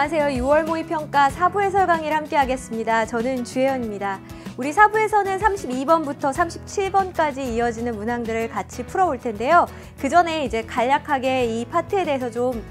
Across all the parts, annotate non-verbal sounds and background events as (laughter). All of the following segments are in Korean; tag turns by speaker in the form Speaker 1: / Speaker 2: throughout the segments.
Speaker 1: 안녕하세요. 6월 모의평가 4부 해설 강의를 함께 하겠습니다. 저는 주혜연입니다. 우리 4부에서는 32번부터 37번까지 이어지는 문항들을 같이 풀어볼 텐데요. 그 전에 이제 간략하게 이 파트에 대해서 좀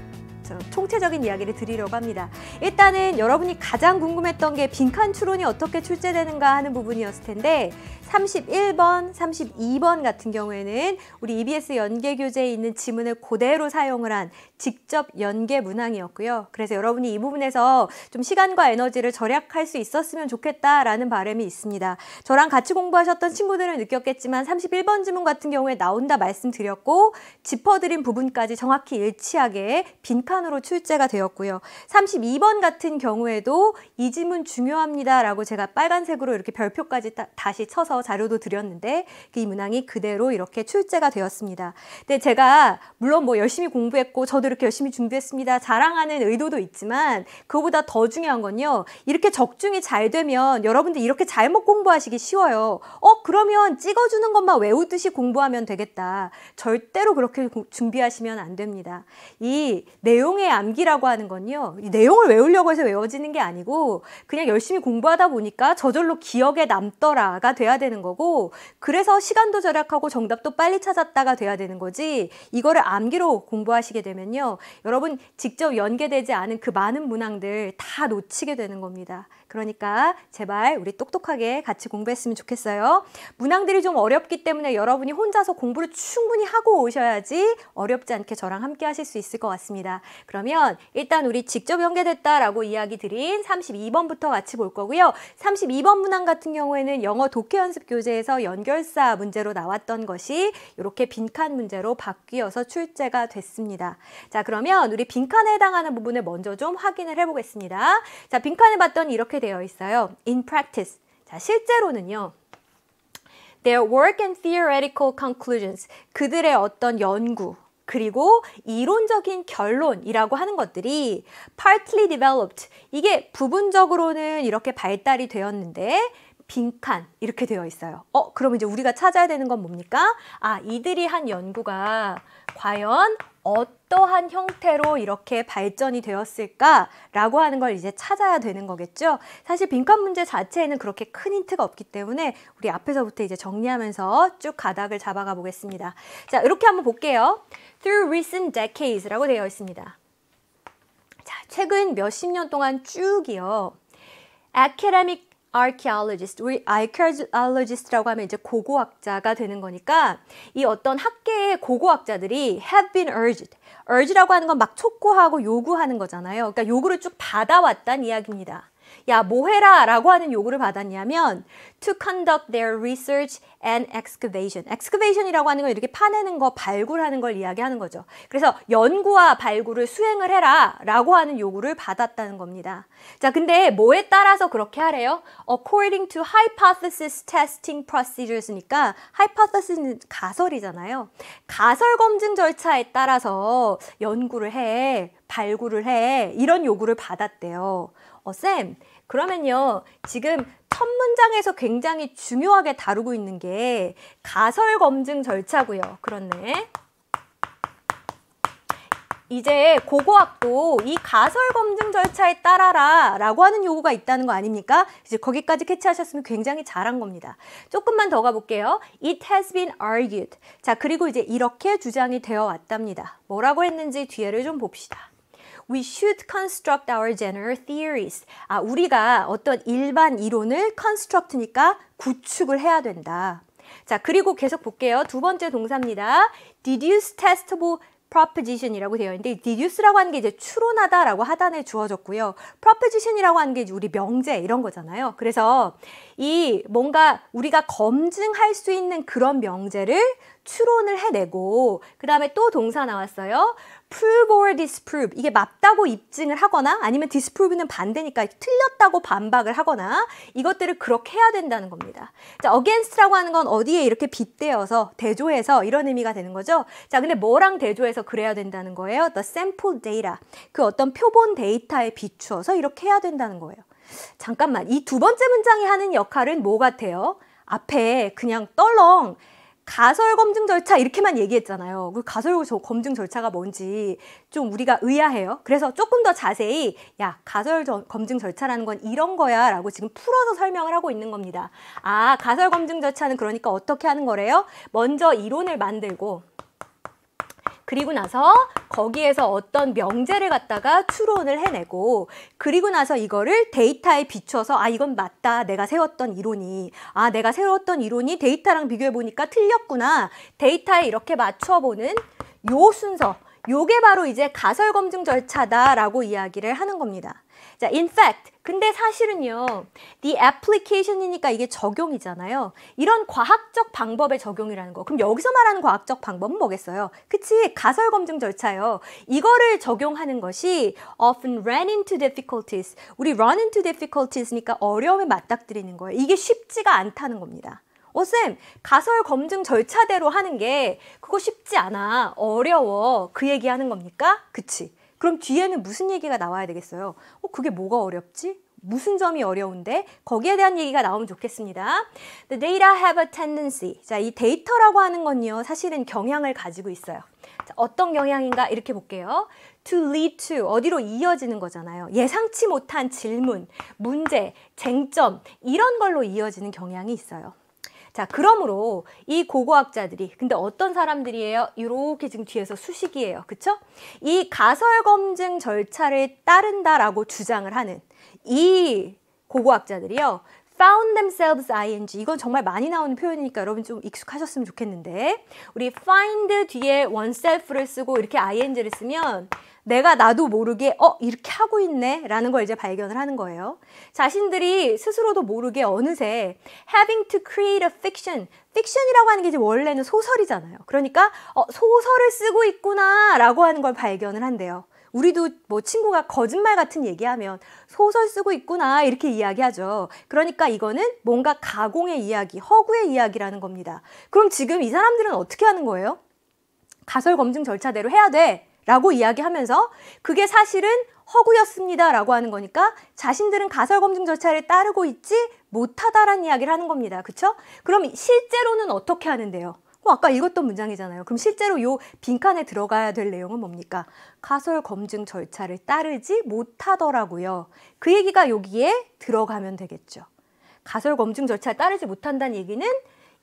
Speaker 1: 총체적인 이야기를 드리려고 합니다. 일단은 여러분이 가장 궁금했던 게 빈칸 추론이 어떻게 출제되는가 하는 부분이었을 텐데 31번, 32번 같은 경우에는 우리 EBS 연계 교재에 있는 지문을 그대로 사용을 한 직접 연계 문항이었고요. 그래서 여러분이 이 부분에서 좀 시간과 에너지를 절약할 수 있었으면 좋겠다라는 바람이 있습니다. 저랑 같이 공부하셨던 친구들은 느꼈겠지만 31번 지문 같은 경우에 나온다 말씀드렸고 짚어드린 부분까지 정확히 일치하게 빈칸으로 출제가 되었고요. 32번 같은 경우에도 이 지문 중요합니다라고 제가 빨간색으로 이렇게 별표까지 따, 다시 쳐서 자료도 드렸는데 이 문항이 그대로 이렇게 출제가 되었습니다. 근데 제가 물론 뭐 열심히 공부했고 저도 이렇게 열심히 준비했습니다. 자랑하는 의도도 있지만 그거보다 더 중요한 건요. 이렇게 적중이 잘 되면 여러분들 이렇게 잘못 공부하시기 쉬워요. 어 그러면 찍어주는 것만 외우듯이 공부하면 되겠다. 절대로 그렇게 준비하시면 안 됩니다. 이 내용의 암기라고 하는 건요. 이 내용을 외우려고 해서 외워지는 게 아니고 그냥 열심히 공부하다 보니까 저절로 기억에 남더라가 돼야 되는 거고 그래서 시간도 절약하고 정답도 빨리 찾았다가 돼야 되는 거지 이거를 암기로 공부하시게 되면요. 여러분 직접 연계되지 않은 그 많은 문항들 다 놓치게 되는 겁니다. 그러니까 제발 우리 똑똑하게 같이 공부했으면 좋겠어요. 문항들이 좀 어렵기 때문에 여러분이 혼자서 공부를 충분히 하고 오셔야지 어렵지 않게 저랑 함께 하실 수 있을 것 같습니다. 그러면 일단 우리 직접 연계됐다라고 이야기 드린 32번부터 같이 볼 거고요. 32번 문항 같은 경우에는 영어 독해 연습 교재에서 연결사 문제로 나왔던 것이 이렇게 빈칸 문제로 바뀌어서 출제가 됐습니다. 자 그러면 우리 빈칸에 해당하는 부분을 먼저 좀 확인을 해보겠습니다. 자빈칸에 봤더니 이렇게 이렇게 되어 있어요. In practice. 자, 실제로는요. Their work and theoretical conclusions. 그들의 어떤 연구, 그리고 이론적인 결론이라고 하는 것들이 partly developed. 이게 부분적으로는 이렇게 발달이 되었는데 빈칸 이렇게 되어 있어요. 어, 그럼 이제 우리가 찾아야 되는 건 뭡니까? 아, 이들이 한 연구가 과연 어떠한 형태로 이렇게 발전이 되었을까라고 하는 걸 이제 찾아야 되는 거겠죠. 사실 빈칸 문제 자체에는 그렇게 큰 힌트가 없기 때문에 우리 앞에서부터 이제 정리하면서 쭉 가닥을 잡아가 보겠습니다. 자, 이렇게 한번 볼게요. Through recent decades라고 되어 있습니다. 자, 최근 몇 십 년 동안 쭉이요. academic archaeologist, 우리 archaeologist라고 하면 이제 고고학자가 되는 거니까 이 어떤 학계의 고고학자들이 have been urged, urge라고 하는 건 막 촉구하고 요구하는 거잖아요. 그러니까 요구를 쭉 받아왔다는 이야기입니다. 야, 뭐 해라 라고 하는 요구를 받았냐면 to conduct their research and excavation. excavation이라고 하는 건 이렇게 파내는 거, 발굴하는 걸 이야기하는 거죠. 그래서 연구와 발굴을 수행을 해라 라고 하는 요구를 받았다는 겁니다. 자, 근데 뭐에 따라서 그렇게 하래요? according to hypothesis testing procedures니까 hypothesis는 가설이잖아요. 가설 검증 절차에 따라서 연구를 해, 발굴을 해 이런 요구를 받았대요. 어, 쌤, 그러면요. 지금 첫 문장에서 굉장히 중요하게 다루고 있는 게 가설 검증 절차고요. 그렇네. 이제 고고학도 이 가설 검증 절차에 따라라 라고 하는 요구가 있다는 거 아닙니까? 이제 거기까지 캐치하셨으면 굉장히 잘한 겁니다. 조금만 더 가볼게요. It has been argued. 자, 그리고 이제 이렇게 주장이 되어 왔답니다. 뭐라고 했는지 뒤에를 좀 봅시다. we should construct our general theories. 아, 우리가 어떤 일반 이론을 construct니까 구축을 해야 된다. 자, 그리고 계속 볼게요. 두 번째 동사입니다. deduce testable proposition이라고 되어 있는데 deduce라고 하는 게 이제 추론하다라고 하단에 주어졌고요. proposition이라고 하는 게 이제 우리 명제 이런 거잖아요. 그래서 이 뭔가 우리가 검증할 수 있는 그런 명제를 추론을 해내고 그 다음에 또 동사 나왔어요. prove or disprove 이게 맞다고 입증을 하거나 아니면 disprove는 반대니까 틀렸다고 반박을 하거나 이것들을 그렇게 해야 된다는 겁니다. 자, against라고 하는 건 어디에 이렇게 빗대어서 대조해서 이런 의미가 되는 거죠. 자, 근데 뭐랑 대조해서 그래야 된다는 거예요? the sample data 그 어떤 표본 데이터에 비추어서 이렇게 해야 된다는 거예요. 잠깐만 이 두 번째 문장이 하는 역할은 뭐 같아요? 앞에 그냥 떨렁 가설 검증 절차 이렇게만 얘기했잖아요. 그 가설 검증 절차가 뭔지 좀 우리가 의아해요. 그래서 조금 더 자세히 야 가설 검증 절차라는 건 이런 거야 라고 지금 풀어서 설명을 하고 있는 겁니다. 아 가설 검증 절차는 그러니까 어떻게 하는 거래요? 먼저 이론을 만들고 그리고 나서 거기에서 어떤 명제를 갖다가 추론을 해내고 그리고 나서 이거를 데이터에 비춰서 아 이건 맞다 내가 세웠던 이론이 아 내가 세웠던 이론이 데이터랑 비교해 보니까 틀렸구나 데이터에 이렇게 맞춰보는 요 순서 요게 바로 이제 가설 검증 절차다라고 이야기를 하는 겁니다. 자, in fact. 근데 사실은요. the application이니까 이게 적용이잖아요. 이런 과학적 방법의 적용이라는 거. 그럼 여기서 말하는 과학적 방법은 뭐겠어요? 그치? 가설 검증 절차요. 이거를 적용하는 것이 often ran into difficulties. 우리 run into difficulties니까 어려움에 맞닥뜨리는 거예요. 이게 쉽지가 않다는 겁니다. 어, 쌤, 가설 검증 절차대로 하는 게 그거 쉽지 않아. 어려워. 그 얘기 하는 겁니까? 그치. 그럼 뒤에는 무슨 얘기가 나와야 되겠어요? 어, 그게 뭐가 어렵지? 무슨 점이 어려운데 거기에 대한 얘기가 나오면 좋겠습니다. The data have a tendency. 자, 이 데이터라고 하는 건요. 사실은 경향을 가지고 있어요. 자, 어떤 경향인가 이렇게 볼게요. to lead to 어디로 이어지는 거잖아요. 예상치 못한 질문, 문제, 쟁점 이런 걸로 이어지는 경향이 있어요. 자, 그러므로 이 고고학자들이 근데 어떤 사람들이에요? 이렇게 지금 뒤에서 수식이에요. 그쵸? 이 가설 검증 절차를 따른다라고 주장을 하는 이 고고학자들이요. found themselves ing 이건 정말 많이 나오는 표현이니까 여러분 좀 익숙하셨으면 좋겠는데 우리 find 뒤에 oneself를 쓰고 이렇게 ing를 쓰면 내가 나도 모르게 어 이렇게 하고 있네 라는 걸 이제 발견을 하는 거예요 자신들이 스스로도 모르게 어느새 having to create a fiction 픽션이라고 하는 게 이제 원래는 소설이잖아요 그러니까 어 소설을 쓰고 있구나 라고 하는 걸 발견을 한대요 우리도 뭐 친구가 거짓말 같은 얘기하면 소설 쓰고 있구나 이렇게 이야기하죠. 그러니까 이거는 뭔가 가공의 이야기, 허구의 이야기라는 겁니다. 그럼 지금 이 사람들은 어떻게 하는 거예요? 가설 검증 절차대로 해야 돼. 라고 이야기하면서 그게 사실은 허구였습니다. 라고 하는 거니까 자신들은 가설 검증 절차를 따르고 있지 못하다는 이야기를 하는 겁니다. 그쵸? 그럼 실제로는 어떻게 하는데요? 어, 아까 읽었던 문장이잖아요. 그럼 실제로 요 빈칸에 들어가야 될 내용은 뭡니까? 가설 검증 절차를 따르지 못하더라고요. 그 얘기가 여기에 들어가면 되겠죠. 가설 검증 절차를 따르지 못한다는 얘기는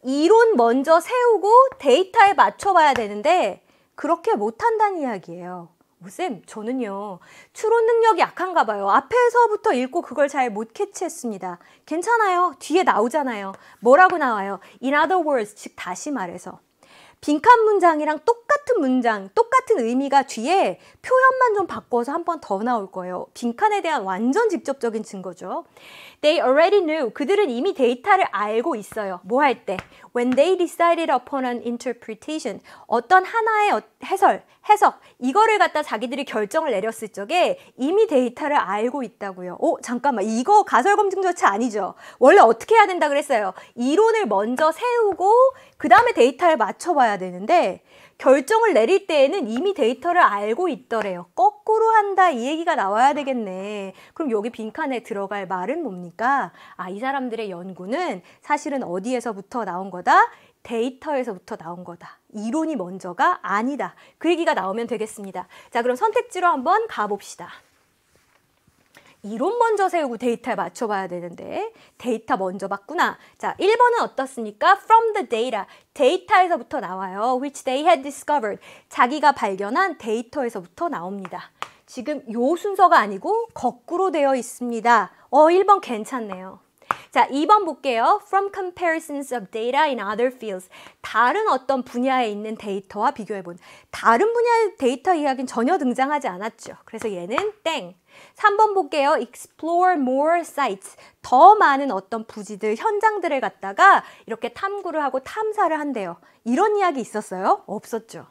Speaker 1: 이론 먼저 세우고 데이터에 맞춰봐야 되는데 그렇게 못한다는 이야기예요. 쌤, 저는요. 추론 능력이 약한가 봐요. 앞에서부터 읽고 그걸 잘 못 캐치했습니다. 괜찮아요. 뒤에 나오잖아요. 뭐라고 나와요? In other words, 즉 다시 말해서 빈칸 문장이랑 똑 똑같은 문장, 똑같은 의미가 뒤에 표현만 좀 바꿔서 한 번 더 나올 거예요. 빈칸에 대한 완전 직접적인 증거죠. They already knew. 그들은 이미 데이터를 알고 있어요. 뭐 할 때? When they decided upon an interpretation. 어떤 하나의 어, 해설, 해석. 이거를 갖다 자기들이 결정을 내렸을 적에 이미 데이터를 알고 있다고요. 오, 어, 잠깐만. 이거 가설검증조차 아니죠. 원래 어떻게 해야 된다 그랬어요. 이론을 먼저 세우고 그 다음에 데이터를 맞춰봐야 되는데 결정을 내릴 때에는 이미 데이터를 알고 있더래요. 거꾸로 한다 이 얘기가 나와야 되겠네. 그럼 여기 빈칸에 들어갈 말은 뭡니까? 아, 이 사람들의 연구는 사실은 어디에서부터 나온 거다? 데이터에서부터 나온 거다. 이론이 먼저가 아니다. 그 얘기가 나오면 되겠습니다. 자, 그럼 선택지로 한번 가봅시다. 이론 먼저 세우고 데이터에 맞춰봐야 되는데 데이터 먼저 봤구나. 자, 1번은 어떻습니까? From the data. 데이터에서부터 나와요. Which they had discovered. 자기가 발견한 데이터에서부터 나옵니다. 지금 요 순서가 아니고 거꾸로 되어 있습니다. 어, 1번 괜찮네요. 자, 2번 볼게요. From comparisons of data in other fields. 다른 어떤 분야에 있는 데이터와 비교해본. 다른 분야의 데이터 이야기는 전혀 등장하지 않았죠. 그래서 얘는 땡. 3번 볼게요. explore more sites. 더 많은 어떤 부지들, 현장들을 갔다가 이렇게 탐구를 하고 탐사를 한대요. 이런 이야기 있었어요? 없었죠.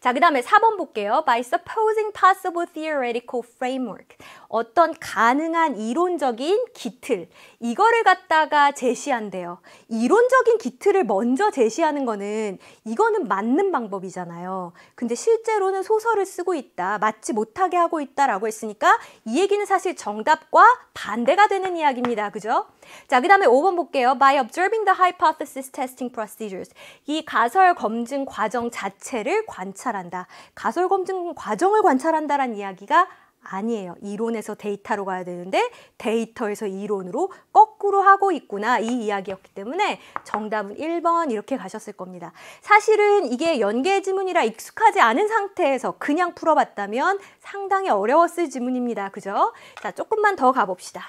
Speaker 1: 자, 그 다음에 4번 볼게요. By supposing possible theoretical framework. 어떤 가능한 이론적인 기틀. 이거를 갖다가 제시한대요. 이론적인 기틀을 먼저 제시하는 거는 이거는 맞는 방법이잖아요. 근데 실제로는 소설을 쓰고 있다. 맞지 못하게 하고 있다라고 했으니까 이 얘기는 사실 정답과 반대가 되는 이야기입니다. 그죠? 자, 그 다음에 5번 볼게요. By observing the hypothesis testing procedures. 이 가설 검증 과정 자체를 관찰한다. 가설 검증 과정을 관찰한다라는 이야기가 아니에요. 이론에서 데이터로 가야 되는데 데이터에서 이론으로 거꾸로 하고 있구나 이 이야기였기 때문에 정답은 1번 이렇게 가셨을 겁니다. 사실은 이게 연계 지문이라 익숙하지 않은 상태에서 그냥 풀어봤다면 상당히 어려웠을 지문입니다. 그죠? 자, 조금만 더 가봅시다.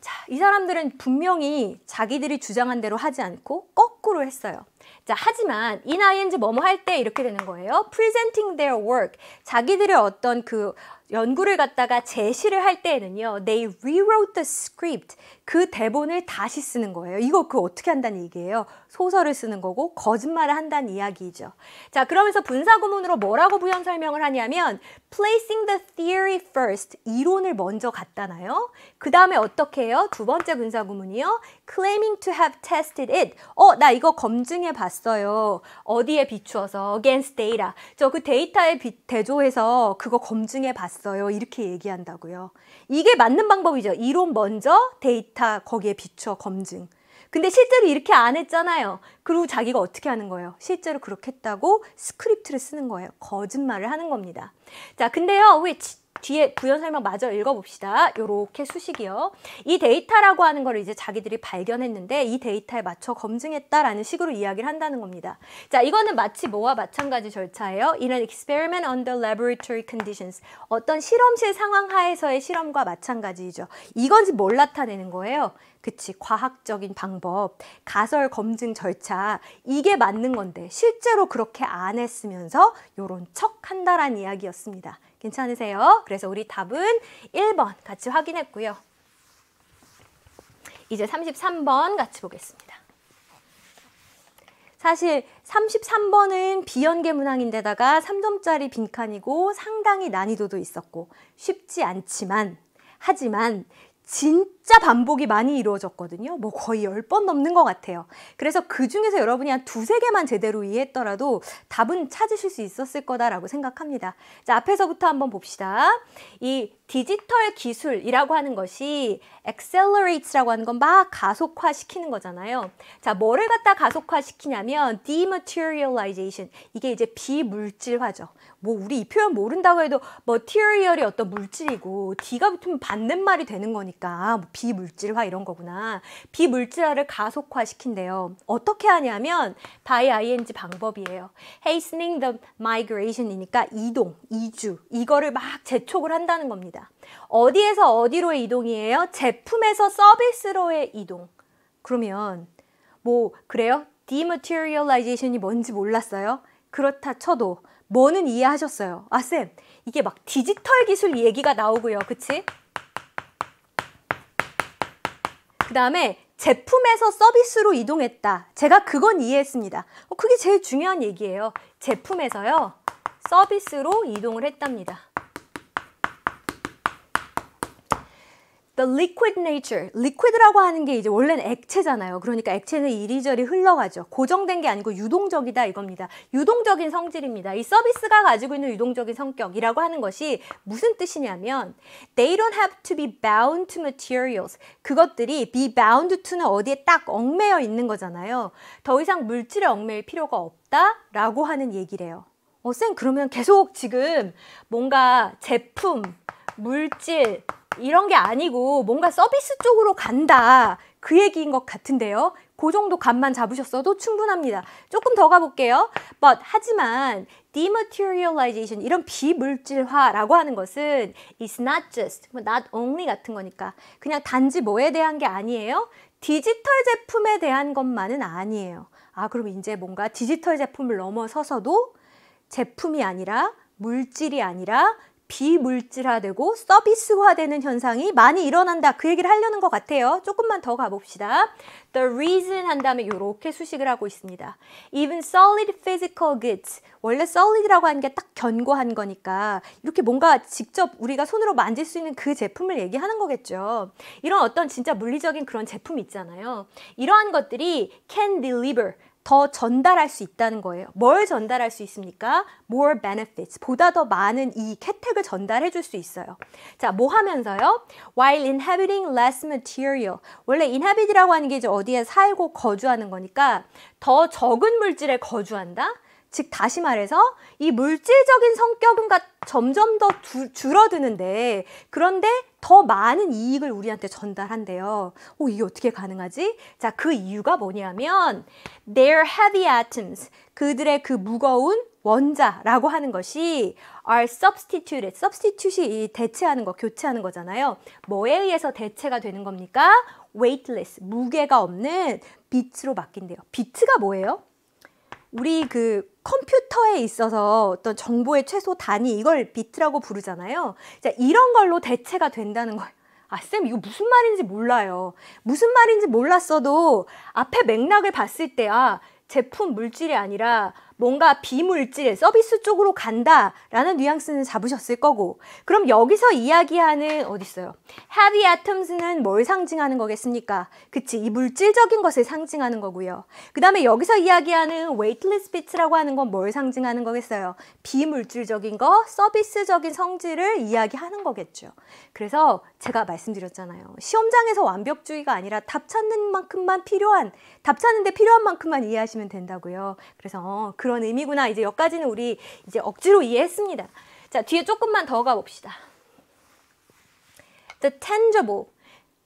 Speaker 1: 자, 이 사람들은 분명히 자기들이 주장한 대로 하지 않고 거꾸로 했어요. 자, 하지만 in ing 뭐뭐 할 때 이렇게 되는 거예요. presenting their work. 자기들의 어떤 그 연구를 갖다가 제시를 할 때에는요. they rewrote the script. 그 대본을 다시 쓰는 거예요. 이거 그 어떻게 한다는 얘기예요. 소설을 쓰는 거고 거짓말을 한다는 이야기죠. 자, 그러면서 분사구문으로 뭐라고 부연 설명을 하냐면 placing the theory first, 이론을 먼저 갖다 놔요. 그 다음에 어떻게 해요? 두 번째 분사구문이요. claiming to have tested it. 어, 나 이거 검증해 봤어요. 어디에 비추어서 against data. 저 그 데이터에 비, 대조해서 그거 검증해 봤어요. 이렇게 얘기한다고요. 이게 맞는 방법이죠. 이론 먼저 데이터 다 거기에 비춰 검증. 근데 실제로 이렇게 안 했잖아요. 그리고 자기가 어떻게 하는 거예요? 실제로 그렇게 했다고 스크립트를 쓰는 거예요. 거짓말을 하는 겁니다. 자, 근데요, 왜 뒤에 부연 설명 마저 읽어봅시다. 이렇게 수식이요. 이 데이터라고 하는 걸 이제 자기들이 발견했는데 이 데이터에 맞춰 검증했다라는 식으로 이야기를 한다는 겁니다. 자, 이거는 마치 뭐와 마찬가지 절차예요. 이런 experiment under laboratory conditions. 어떤 실험실 상황 하에서의 실험과 마찬가지죠 이건지 뭘 나타내는 거예요? 그치 과학적인 방법, 가설 검증 절차 이게 맞는 건데 실제로 그렇게 안 했으면서 요런 척 한다란 이야기였습니다. 괜찮으세요? 그래서 우리 답은 1번 같이 확인했고요. 이제 33번 같이 보겠습니다. 사실 33번은 비연계 문항인데다가 3점짜리 빈칸이고 상당히 난이도도 있었고 쉽지 않지만 하지만 진 진짜 반복이 많이 이루어졌거든요. 뭐 거의 열 번 넘는 것 같아요. 그래서 그 중에서 여러분이 한 두세 개만 제대로 이해했더라도 답은 찾으실 수 있었을 거다라고 생각합니다. 자, 앞에서부터 한번 봅시다. 이 디지털 기술이라고 하는 것이 accelerate라고 하는 건 막 가속화시키는 거잖아요. 자, 뭐를 갖다 가속화시키냐면 dematerialization. 이게 이제 비물질화죠. 뭐 우리 이 표현 모른다고 해도 material이 어떤 물질이고 d가 붙으면 받는 말이 되는 거니까 뭐 비물질화 이런 거구나. 비물질화를 가속화시킨대요. 어떻게 하냐면 by ing 방법이에요. hastening the migration이니까 이동, 이주 이거를 막 재촉을 한다는 겁니다. 어디에서 어디로의 이동이에요? 제품에서 서비스로의 이동. 그러면 뭐 그래요? dematerialization이 뭔지 몰랐어요? 그렇다 쳐도 뭐는 이해하셨어요? 아 쌤, 이게 막 디지털 기술 얘기가 나오고요. 그치? 다음에 제품에서 서비스로 이동했다. 제가 그건 이해했습니다. 어, 그게 제일 중요한 얘기예요. 제품에서요. 서비스로 이동을 했답니다. The liquid nature. liquid라고 하는 게 이제 원래는 액체잖아요. 그러니까 액체는 이리저리 흘러가죠. 고정된 게 아니고 유동적이다 이겁니다. 유동적인 성질입니다. 이 서비스가 가지고 있는 유동적인 성격이라고 하는 것이 무슨 뜻이냐면 they don't have to be bound to materials. 그것들이 be bound to는 어디에 딱 얽매여 있는 거잖아요. 더 이상 물질에 얽매일 필요가 없다라고 하는 얘기래요. 어, 쌤 그러면 계속 지금 뭔가 제품, 물질, 이런 게 아니고 뭔가 서비스 쪽으로 간다 그 얘기인 것 같은데요. 그 정도 값만 잡으셨어도 충분합니다. 조금 더 가볼게요. But 하지만 dematerialization 이런 비물질화라고 하는 것은 is not just, 뭐 not only 같은 거니까 그냥 단지 뭐에 대한 게 아니에요. 디지털 제품에 대한 것만은 아니에요. 아 그럼 이제 뭔가 디지털 제품을 넘어서서도 제품이 아니라 물질이 아니라 비물질화되고 서비스화되는 현상이 많이 일어난다. 그 얘기를 하려는 것 같아요. 조금만 더 가봅시다. The reason 한 다음에 이렇게 수식을 하고 있습니다. Even solid physical goods. 원래 solid라고 하는 게 딱 견고한 거니까 이렇게 뭔가 직접 우리가 손으로 만질 수 있는 그 제품을 얘기하는 거겠죠. 이런 어떤 진짜 물리적인 그런 제품 있잖아요. 이러한 것들이 can deliver. 더 전달할 수 있다는 거예요. 뭘 전달할 수 있습니까? More benefits. 보다 더 많은 이 혜택을 전달해 줄 수 있어요. 자, 뭐 하면서요? While inhabiting less material. 원래 inhabit이라고 하는 게 이제 어디에 살고 거주하는 거니까 더 적은 물질에 거주한다? 즉 다시 말해서 이 물질적인 성격은 점점 더 두, 줄어드는데 그런데 더 많은 이익을 우리한테 전달한대요. 오, 이게 어떻게 가능하지? 자, 그 이유가 뭐냐면 their heavy atoms, 그들의 그 무거운 원자라고 하는 것이 are substituted, substitute이 대체하는 거, 교체하는 거잖아요. 뭐에 의해서 대체가 되는 겁니까? weightless, 무게가 없는 비트로 바뀐대요. 비트가 뭐예요? 우리 그 컴퓨터에 있어서 어떤 정보의 최소 단위 이걸 비트라고 부르잖아요. 자, 이런 걸로 대체가 된다는 거예요. 아, 쌤, 이거 무슨 말인지 몰라요. 무슨 말인지 몰랐어도 앞에 맥락을 봤을 때, 아, 제품 물질이 아니라 뭔가 비물질, 서비스 쪽으로 간다라는 뉘앙스는 잡으셨을 거고 그럼 여기서 이야기하는 어디 있어요? heavy atoms는 뭘 상징하는 거겠습니까? 그치, 이 물질적인 것을 상징하는 거고요. 그 다음에 여기서 이야기하는 weightless bits라고 하는 건 뭘 상징하는 거겠어요? 비물질적인 거, 서비스적인 성질을 이야기하는 거겠죠. 그래서 제가 말씀드렸잖아요. 시험장에서 완벽주의가 아니라 답 찾는 만큼만 필요한, 답 찾는데 필요한 만큼만 이해하시면 된다고요. 그래서 어, 그 그런 의미구나. 이제 여기까지는 우리 이제 억지로 이해했습니다. 자, 뒤에 조금만 더 가봅시다. The tangible.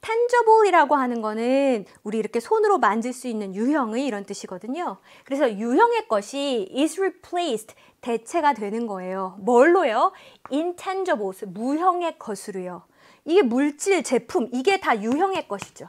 Speaker 1: tangible이라고 하는 거는 우리 이렇게 손으로 만질 수 있는 유형의 이런 뜻이거든요. 그래서 유형의 것이 is replaced, 대체가 되는 거예요. 뭘로요? intangible, 무형의 것으로요. 이게 물질, 제품, 이게 다 유형의 것이죠.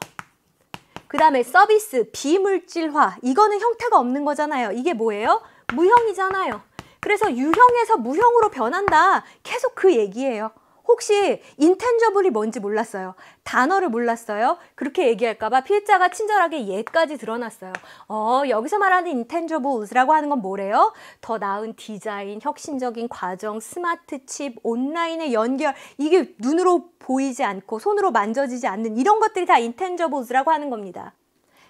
Speaker 1: 그 다음에 서비스, 비물질화, 이거는 형태가 없는 거잖아요. 이게 뭐예요? 무형이잖아요. 그래서 유형에서 무형으로 변한다. 계속 그 얘기예요. 혹시 인텐저블이 뭔지 몰랐어요. 단어를 몰랐어요. 그렇게 얘기할까봐 피해자가 친절하게 예까지 드러났어요. 어, 여기서 말하는 인텐저블이라고 하는 건 뭐래요? 더 나은 디자인, 혁신적인 과정, 스마트 칩, 온라인의 연결, 이게 눈으로 보이지 않고 손으로 만져지지 않는 이런 것들이 다 인텐저블이라고 하는 겁니다.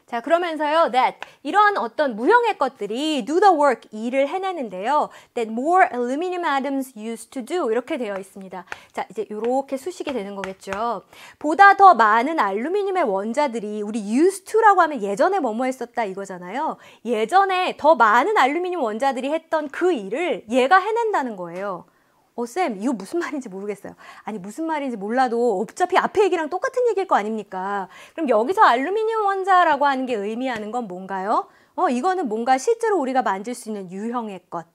Speaker 1: 자, 그러면서요, that 이런 어떤 무형의 것들이 do the work 일을 해내는데요. That more aluminum atoms used to do 이렇게 되어 있습니다. 자, 이제 이렇게 수식이 되는 거겠죠. 보다 더 많은 알루미늄의 원자들이 우리 used to라고 하면 예전에 뭐뭐 했었다 이거잖아요. 예전에 더 많은 알루미늄 원자들이 했던 그 일을 얘가 해낸다는 거예요. 어, 쌤, 이거 무슨 말인지 모르겠어요. 아니, 무슨 말인지 몰라도 어차피 앞에 얘기랑 똑같은 얘기일 거 아닙니까? 그럼 여기서 알루미늄 원자라고 하는 게 의미하는 건 뭔가요? 어, 이거는 뭔가 실제로 우리가 만질 수 있는 유형의 것.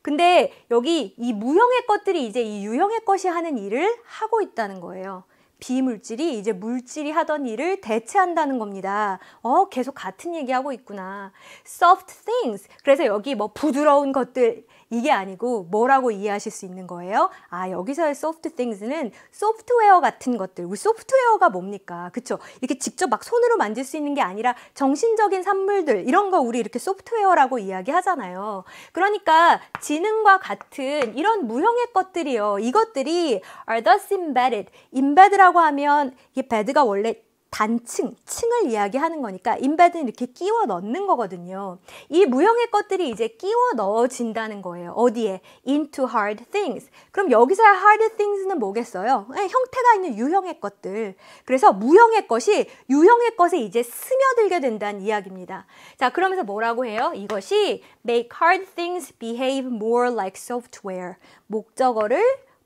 Speaker 1: 근데 여기 이 무형의 것들이 이제 이 유형의 것이 하는 일을 하고 있다는 거예요. 비물질이 이제 물질이 하던 일을 대체한다는 겁니다. 어, 계속 같은 얘기하고 있구나. soft things. 그래서 여기 뭐 부드러운 것들, 이게 아니고 뭐라고 이해하실 수 있는 거예요? 아 여기서의 soft things는 소프트웨어 같은 것들. 우리 소프트웨어가 뭡니까? 그쵸? 이렇게 직접 막 손으로 만질 수 있는 게 아니라 정신적인 산물들 이런 거 우리 이렇게 소프트웨어라고 이야기하잖아요. 그러니까 지능과 같은 이런 무형의 것들이요. 이것들이 are thus embedded. embedded라고 하면 이게 bed가 원래 단층, 층을 이야기하는 거니까 인바디는 이렇게 끼워 넣는 거거든요. 이 무형의 것들이 이제 끼워 넣어진다는 거예요. 어디에? into hard things. 그럼 여기서 hard things는 뭐겠어요? 예, 형태가 있는 유형의 것들. 그래서 무형의 것이 유형의 것에 이제 스며들게 된다는 이야기입니다. 자, 그러면서 뭐라고 해요? 이것이 make hard things behave more like software. 목적어를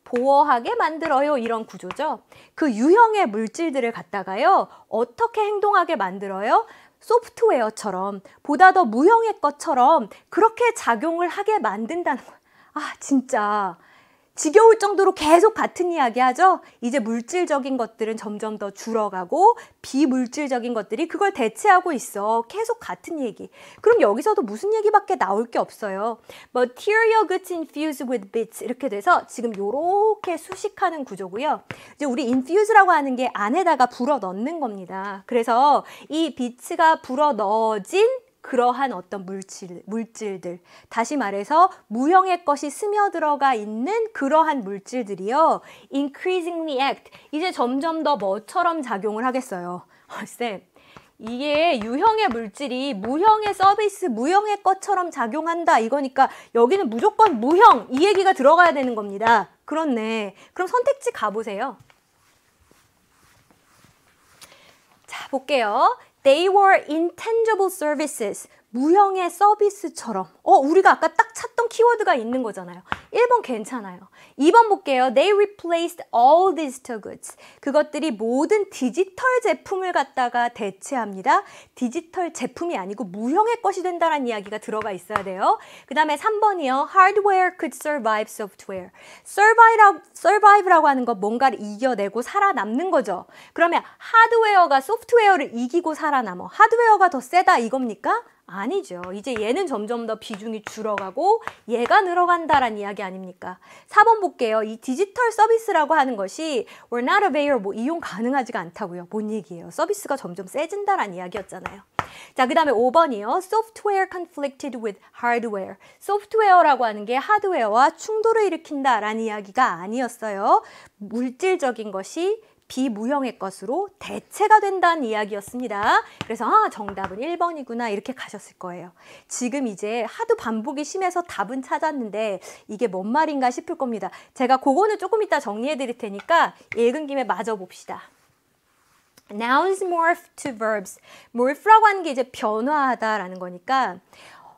Speaker 1: 보호하게 만들어요 이런 구조죠. 그 유형의 물질들을 갖다가요 어떻게 행동하게 만들어요? 소프트웨어처럼 보다 더 무형의 것처럼 그렇게 작용을 하게 만든다는 거야. 아 진짜 지겨울 정도로 계속 같은 이야기 하죠? 이제 물질적인 것들은 점점 더 줄어가고 비물질적인 것들이 그걸 대체하고 있어. 계속 같은 얘기. 그럼 여기서도 무슨 얘기밖에 나올 게 없어요. Material goods infused with bits 이렇게 돼서 지금 요렇게 수식하는 구조고요. 이제 우리 infuse라고 하는 게 안에다가 불어 넣는 겁니다. 그래서 이 bits가 불어 넣어진 그러한 어떤 물질, 물질들, 다시 말해서 무형의 것이 스며들어가 있는 그러한 물질들이요. increasingly act, 이제 점점 더 뭐처럼 작용을 하겠어요. 쌤, (laughs) 이게 유형의 물질이 무형의 서비스, 무형의 것처럼 작용한다 이거니까 여기는 무조건 무형 이 얘기가 들어가야 되는 겁니다. 그렇네. 그럼 선택지 가보세요. 자, 볼게요. They were intangible services. 무형의 서비스처럼. 어, 우리가 아까 딱 찾던 키워드가 있는 거잖아요. 1번 괜찮아요. 2번 볼게요. They replaced all digital goods. 그것들이 모든 디지털 제품을 갖다가 대체합니다. 디지털 제품이 아니고 무형의 것이 된다는 이야기가 들어가 있어야 돼요. 그 다음에 3번이요. Hardware could survive software. Survive라고, survive라고 하는 건 뭔가를 이겨내고 살아남는 거죠. 그러면 하드웨어가 소프트웨어를 이기고 살아남어. 하드웨어가 더 세다 이겁니까? 아니죠. 이제 얘는 점점 더 비중이 줄어가고 얘가 늘어간다라는 이야기 아닙니까? 4번 볼게요. 이 디지털 서비스라고 하는 것이 we're not available, 뭐 이용 가능하지가 않다고요. 뭔 얘기예요? 서비스가 점점 세진다라는 이야기였잖아요. 자, 그 다음에 5번이요. software conflicted with hardware. 소프트웨어라고 하는 게 하드웨어와 충돌을 일으킨다라는 이야기가 아니었어요. 물질적인 것이 비무형의 것으로 대체가 된다는 이야기였습니다. 그래서 아, 정답은 1번이구나 이렇게 가셨을 거예요. 지금 이제 하도 반복이 심해서 답은 찾았는데 이게 뭔 말인가 싶을 겁니다. 제가 그거는 조금 이따 정리해 드릴 테니까 읽은 김에 마저 봅시다. Nouns morph to verbs. morph라고 하는 게 이제 변화하다라는 거니까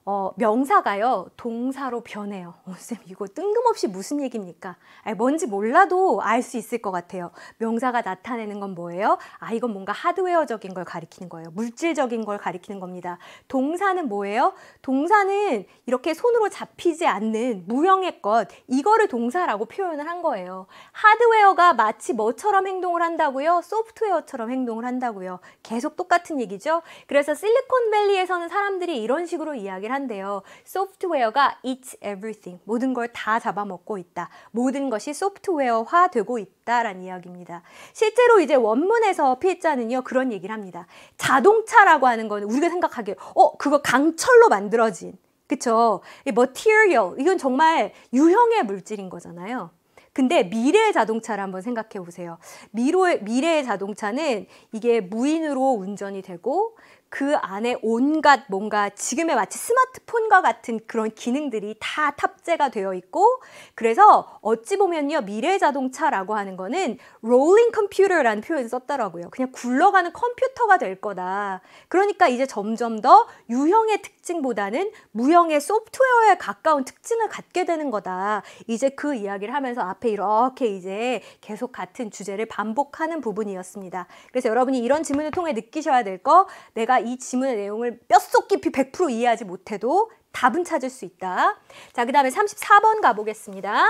Speaker 1: 어, 명사가요 동사로 변해요. 어, 쌤 이거 뜬금없이 무슨 얘기입니까? 아니, 뭔지 몰라도 알 수 있을 것 같아요. 명사가 나타내는 건 뭐예요? 아 이건 뭔가 하드웨어적인 걸 가리키는 거예요. 물질적인 걸 가리키는 겁니다. 동사는 뭐예요? 동사는 이렇게 손으로 잡히지 않는 무형의 것 이거를 동사라고 표현을 한 거예요. 하드웨어가 마치 뭐처럼 행동을 한다고요? 소프트웨어처럼 행동을 한다고요. 계속 똑같은 얘기죠. 그래서 실리콘밸리에서는 사람들이 이런 식으로 이야기를 이기를 한대요. 소프트웨어가 eats everything, 모든 걸 다 잡아먹고 있다. 모든 것이 소프트웨어화되고 있다라는 이야기입니다. 실제로 이제 원문에서 피해자는요 그런 얘기를 합니다. 자동차라고 하는 건 우리가 생각하기에 어 그거 강철로 만들어진 그쵸? material 이건 정말 유형의 물질인 거잖아요. 근데 미래의 자동차를 한번 생각해 보세요. 미래의 자동차는 이게 무인으로 운전이 되고 그 안에 온갖 뭔가 지금의 마치 스마트폰과 같은 그런 기능들이 다 탑재가 되어 있고 그래서 어찌 보면요 미래 자동차라고 하는 거는 롤링 컴퓨터라는 표현을 썼더라고요. 그냥 굴러가는 컴퓨터가 될 거다. 그러니까 이제 점점 더 유형의 특징 특징보다는 무형의 소프트웨어에 가까운 특징을 갖게 되는 거다. 이제 그 이야기를 하면서 앞에 이렇게 이제 계속 같은 주제를 반복하는 부분이었습니다. 그래서 여러분이 이런 지문을 통해 느끼셔야 될 거 내가 이 지문의 내용을 뼛속 깊이 100% 이해하지 못해도 답은 찾을 수 있다. 자, 그 다음에 34번 가보겠습니다.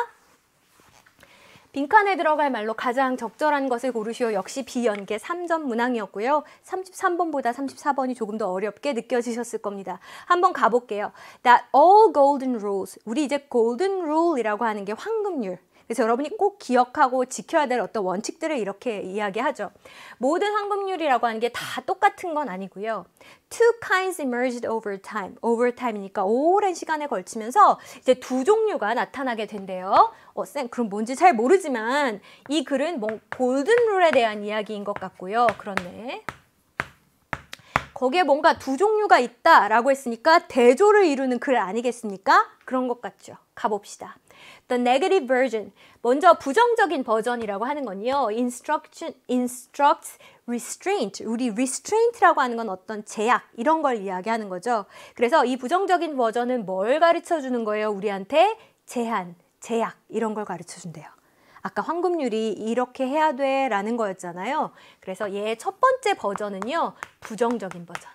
Speaker 1: 빈칸에 들어갈 말로 가장 적절한 것을 고르시오 역시 비연계 3점 문항이었고요. 33번보다 34번이 조금 더 어렵게 느껴지셨을 겁니다. 한번 가볼게요. That all golden rules. 우리 이제 golden rule이라고 하는 게 황금률. 그래서 여러분이 꼭 기억하고 지켜야 될 어떤 원칙들을 이렇게 이야기하죠. 모든 환급률이라고 하는 게 다 똑같은 건 아니고요. Two kinds emerged over time. over time이니까 오랜 시간에 걸치면서 이제 두 종류가 나타나게 된대요. 어, 쌤, 그럼 뭔지 잘 모르지만 이 글은 뭐 골든 룰에 대한 이야기인 것 같고요. 그렇네. 거기에 뭔가 두 종류가 있다라고 했으니까 대조를 이루는 글 아니겠습니까? 그런 것 같죠. 가봅시다. The negative version. 먼저 부정적인 버전이라고 하는 건요. Instruction, instructs restraint. 우리 restraint라고 하는 건 어떤 제약 이런 걸 이야기하는 거죠. 그래서 이 부정적인 버전은 뭘 가르쳐 주는 거예요? 우리한테 제한, 제약 이런 걸 가르쳐 준대요. 아까 황금률이 이렇게 해야 돼 라는 거였잖아요. 그래서 얘 첫 번째 버전은요. 부정적인 버전.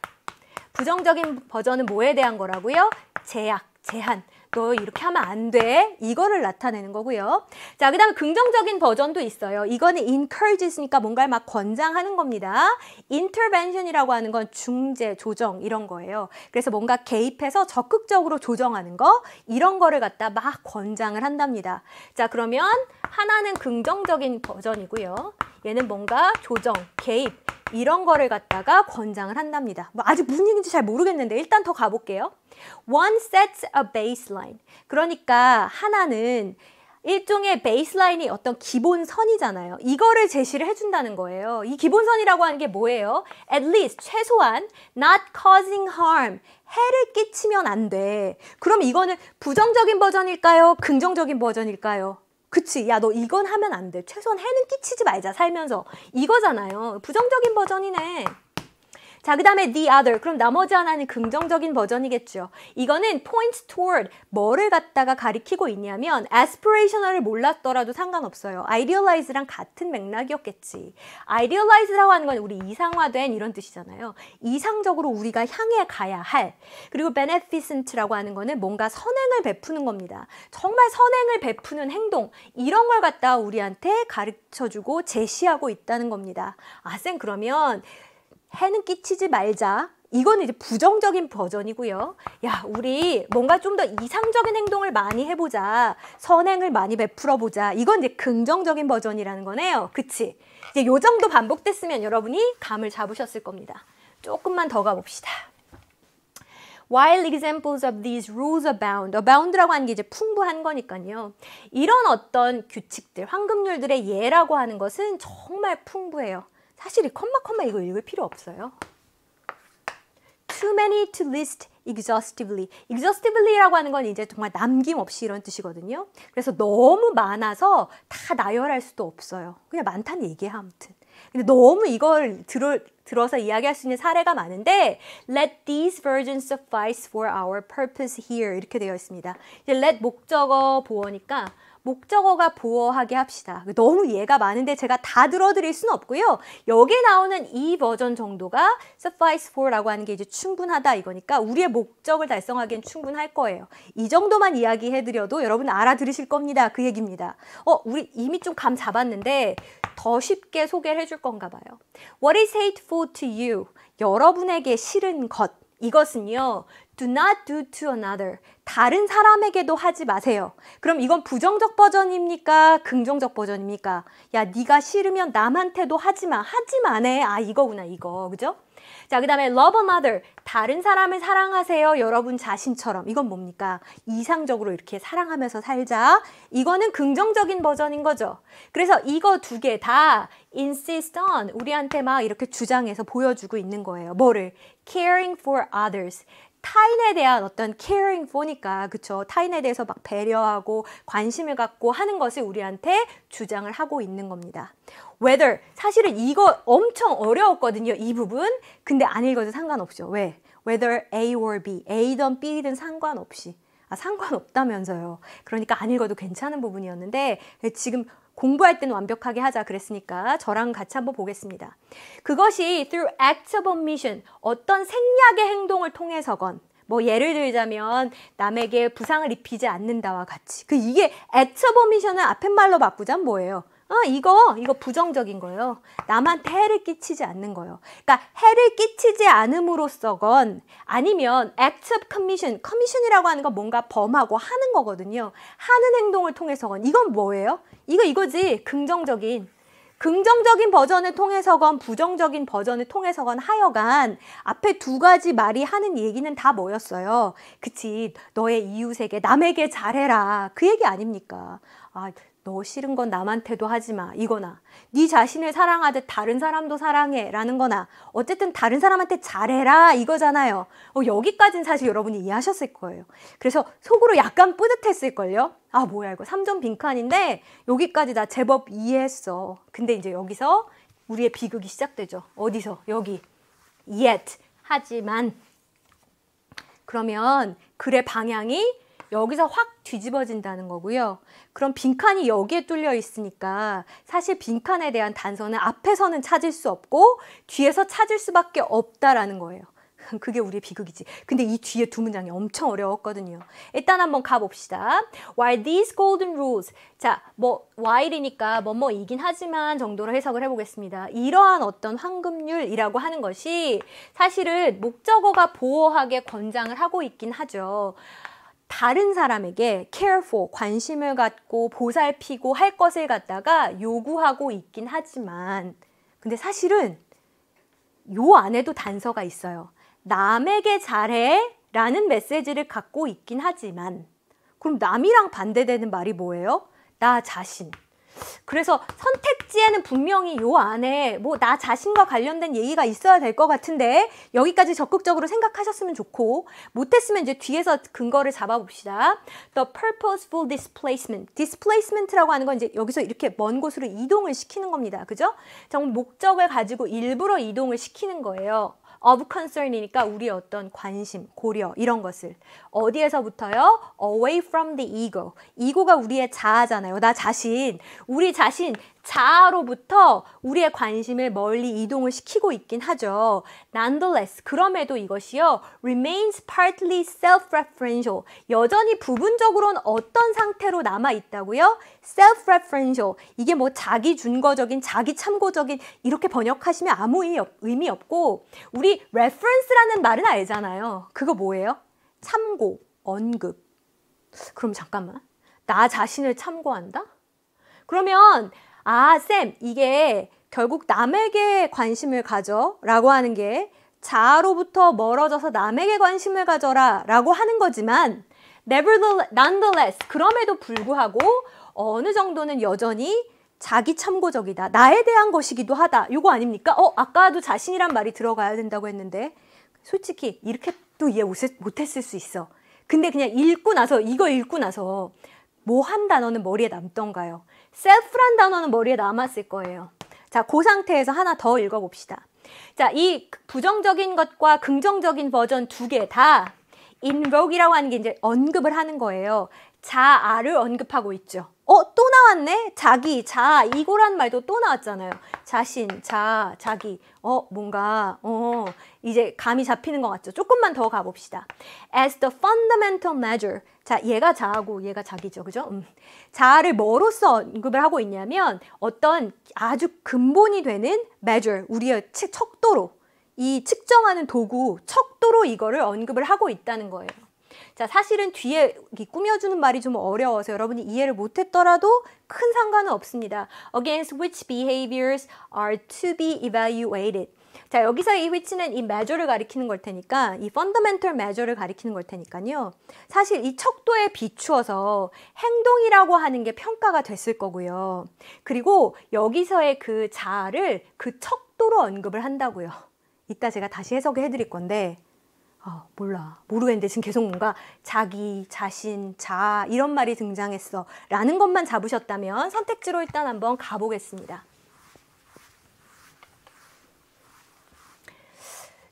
Speaker 1: 부정적인 버전은 뭐에 대한 거라고요? 제약, 제한. 너 이렇게 하면 안 돼. 이거를 나타내는 거고요. 자, 그 다음에 긍정적인 버전도 있어요. 이거는 encourages니까 뭔가를 막 권장하는 겁니다. intervention이라고 하는 건 중재, 조정 이런 거예요. 그래서 뭔가 개입해서 적극적으로 조정하는 거 이런 거를 갖다 막 권장을 한답니다. 자, 그러면 하나는 긍정적인 버전이고요. 얘는 뭔가 조정, 개입 이런 거를 갖다가 권장을 한답니다. 뭐 아직 무슨 얘기인지 잘 모르겠는데 일단 더 가볼게요. One sets a baseline. 그러니까 하나는 일종의 베이스라인이 어떤 기본선이잖아요. 이거를 제시를 해준다는 거예요. 이 기본선이라고 하는 게 뭐예요? At least, 최소한, not causing harm, 해를 끼치면 안 돼. 그럼 이거는 부정적인 버전일까요? 긍정적인 버전일까요? 그치 야 너 이건 하면 안 돼 최소한 해는 끼치지 말자 살면서 이거잖아요 부정적인 버전이네 자, 그 다음에 the other. 그럼 나머지 하나는 긍정적인 버전이겠죠. 이거는 points toward, 뭐를 갖다가 가리키고 있냐면 aspirational을 몰랐더라도 상관없어요. idealize랑 같은 맥락이었겠지. idealize라고 하는 건 우리 이상화된 이런 뜻이잖아요. 이상적으로 우리가 향해 가야 할. 그리고 beneficent라고 하는 거는 뭔가 선행을 베푸는 겁니다. 정말 선행을 베푸는 행동. 이런 걸 갖다 우리한테 가르쳐주고 제시하고 있다는 겁니다. 아, 쌤 그러면 해는 끼치지 말자. 이건 이제 부정적인 버전이고요. 야, 우리 뭔가 좀 더 이상적인 행동을 많이 해보자. 선행을 많이 베풀어보자. 이건 이제 긍정적인 버전이라는 거네요. 그치? 이제 요 정도 반복됐으면 여러분이 감을 잡으셨을 겁니다. 조금만 더 가봅시다. While examples of these rules abound, abound라고 하는 게 이제 풍부한 거니까요. 이런 어떤 규칙들, 황금률들의 예라고 하는 것은 정말 풍부해요. 사실 이 컴마 컴마 이거 읽을 필요 없어요. Too many to list exhaustively. exhaustively라고 하는 건 이제 정말 남김없이 이런 뜻이거든요. 그래서 너무 많아서 다 나열할 수도 없어요. 그냥 많다는 얘기야 아무튼. 근데 너무 이걸 들어, 들어서 이야기할 수 있는 사례가 많은데 let these versions suffice for our purpose here 이렇게 되어 있습니다. 이제 let 목적어 보어니까 목적어가 보어하게 합시다. 너무 예가 많은데 제가 다 들어드릴 수는 없고요. 여기에 나오는 이 버전 정도가 suffice for라고 하는 게 이제 충분하다 이거니까 우리의 목적을 달성하기엔 충분할 거예요. 이 정도만 이야기해드려도 여러분 알아들으실 겁니다. 그 얘기입니다. 어, 우리 이미 좀 감 잡았는데 더 쉽게 소개를 해줄 건가 봐요. What is hateful to you? 여러분에게 싫은 것. 이것은요. do not do to another. 다른 사람에게도 하지 마세요. 그럼 이건 부정적 버전입니까? 긍정적 버전입니까? 야, 네가 싫으면 남한테도 하지 마. 하지 마네. 아, 이거구나, 이거. 그죠? 자, 그 다음에 love another. 다른 사람을 사랑하세요. 여러분 자신처럼. 이건 뭡니까? 이상적으로 이렇게 사랑하면서 살자. 이거는 긍정적인 버전인 거죠. 그래서 이거 두 개 다 insist on. 우리한테 막 이렇게 주장해서 보여주고 있는 거예요. 뭐를? caring for others. 타인에 대한 어떤 caring for니까 그쵸 타인에 대해서 막 배려하고 관심을 갖고 하는 것을 우리한테 주장을 하고 있는 겁니다. whether 사실은 이거 엄청 어려웠거든요 이 부분 근데 안 읽어도 상관없죠 왜 whether A or B A든 B든 상관없이 아 상관없다면서요 그러니까 안 읽어도 괜찮은 부분이었는데 지금 공부할 땐 완벽하게 하자 그랬으니까 저랑 같이 한번 보겠습니다. 그것이 through a c t of omission, 어떤 생략의 행동을 통해서건 뭐 예를 들자면 남에게 부상을 입히지 않는다와 같이 그 이게 acts of omission을 앞에 말로 바꾸자면 뭐예요? 어, 이거 이거 부정적인 거예요. 남한테 해를 끼치지 않는 거예요. 그러니까 해를 끼치지 않음으로써건 아니면 active commission, commission이라고 하는 건 뭔가 범하고 하는 거거든요. 하는 행동을 통해서건 이건 뭐예요? 이거 이거지 긍정적인 긍정적인 버전을 통해서건 부정적인 버전을 통해서건 하여간 앞에 두 가지 말이 하는 얘기는 다 뭐였어요? 그치 너의 이웃에게 남에게 잘해라 그 얘기 아닙니까? 아, 너 싫은 건 남한테도 하지 마 이거나 네 자신을 사랑하듯 다른 사람도 사랑해 라는 거나 어쨌든 다른 사람한테 잘해라 이거잖아요 어, 여기까지는 사실 여러분이 이해하셨을 거예요 그래서 속으로 약간 뿌듯했을걸요 아 뭐야 이거 3점 빈칸인데 여기까지 나 제법 이해했어 근데 이제 여기서 우리의 비극이 시작되죠 어디서 여기 yet 하지만 그러면 글의 방향이 여기서 확 뒤집어진다는 거고요. 그럼 빈칸이 여기에 뚫려 있으니까 사실 빈칸에 대한 단서는 앞에서는 찾을 수 없고 뒤에서 찾을 수밖에 없다라는 거예요. (laughs) 그게 우리의 비극이지. 근데 이 뒤에 두 문장이 엄청 어려웠거든요. 일단 한번 가봅시다. While these golden rules. 자, 뭐 while이니까 뭐 뭐이긴 하지만 정도로 해석을 해보겠습니다. 이러한 어떤 황금률이라고 하는 것이 사실은 목적어가 보호하게 권장을 하고 있긴 하죠. 다른 사람에게 careful, 관심을 갖고 보살피고 할 것을 갖다가 요구하고 있긴 하지만 근데 사실은 요 안에도 단서가 있어요. 남에게 잘해 라는 메시지를 갖고 있긴 하지만 그럼 남이랑 반대되는 말이 뭐예요? 나 자신. 그래서 선택지에는 분명히 요 안에 뭐 나 자신과 관련된 얘기가 있어야 될 것 같은데 여기까지 적극적으로 생각하셨으면 좋고 못했으면 이제 뒤에서 근거를 잡아봅시다. The purposeful displacement. displacement라고 하는 건 이제 여기서 이렇게 먼 곳으로 이동을 시키는 겁니다. 그죠? 정 목적을 가지고 일부러 이동을 시키는 거예요. of concern이니까 우리의 어떤 관심, 고려 이런 것을 어디에서부터요? away from the ego. 이거가 우리의 자아잖아요. 나 자신, 우리 자신 자아로부터 우리의 관심을 멀리 이동을 시키고 있긴 하죠. Nonetheless, 그럼에도 이것이요. remains partly self-referential. 여전히 부분적으로는 어떤 상태로 남아 있다고요? self-referential. 이게 뭐 자기 준거적인, 자기 참고적인 이렇게 번역하시면 아무 의미 없고 우리 reference라는 말은 알잖아요. 그거 뭐예요? 참고, 언급. 그럼 잠깐만. 나 자신을 참고한다? 그러면 아, 쌤, 이게 결국 남에게 관심을 가져 라고 하는 게 자아로부터 멀어져서 남에게 관심을 가져라 라고 하는 거지만 nevertheless, 그럼에도 불구하고 어느 정도는 여전히 자기 참고적이다. 나에 대한 것이기도 하다. 이거 아닙니까? 어, 아까도 자신이란 말이 들어가야 된다고 했는데 솔직히 이렇게 또 이해 못했을 수 있어. 근데 그냥 읽고 나서 이거 읽고 나서 뭐 한 단어는 머리에 남던가요? 셀프란 단어는 머리에 남았을 거예요. 자, 그 상태에서 하나 더 읽어봅시다. 자, 이 부정적인 것과 긍정적인 버전 두 개 다 인voke이라고 하는 게 이제 언급을 하는 거예요. 자아를 언급하고 있죠. 어, 또 나왔네? 자기, 자, 이거란 말도 또 나왔잖아요. 자신, 자, 자기. 어, 뭔가, 어, 이제 감이 잡히는 것 같죠? 조금만 더 가봅시다. As the fundamental measure. 자, 얘가 자하고 얘가 자기죠. 그죠? 음. 자아를 뭐로써 언급을 하고 있냐면 어떤 아주 근본이 되는 measure, 우리의 측, 척도로, 이 측정하는 도구, 척도로 이거를 언급을 하고 있다는 거예요. 자, 사실은 뒤에 꾸며주는 말이 좀 어려워서 여러분이 이해를 못했더라도 큰 상관은 없습니다. Against which behaviors are to be evaluated. 자, 여기서 이 w h 는이 measure를 가리키는 걸 테니까 이 fundamental measure를 가리키는 걸 테니까요. 사실 이 척도에 비추어서 행동이라고 하는 게 평가가 됐을 거고요. 그리고 여기서의 그 자아를 그 척도로 언급을 한다고요. 이따 제가 다시 해석해 드릴 건데 어, 몰라 모르겠는데 지금 계속 뭔가 자기 자신 자 이런 말이 등장했어 라는 것만 잡으셨다면 선택지로 일단 한번 가보겠습니다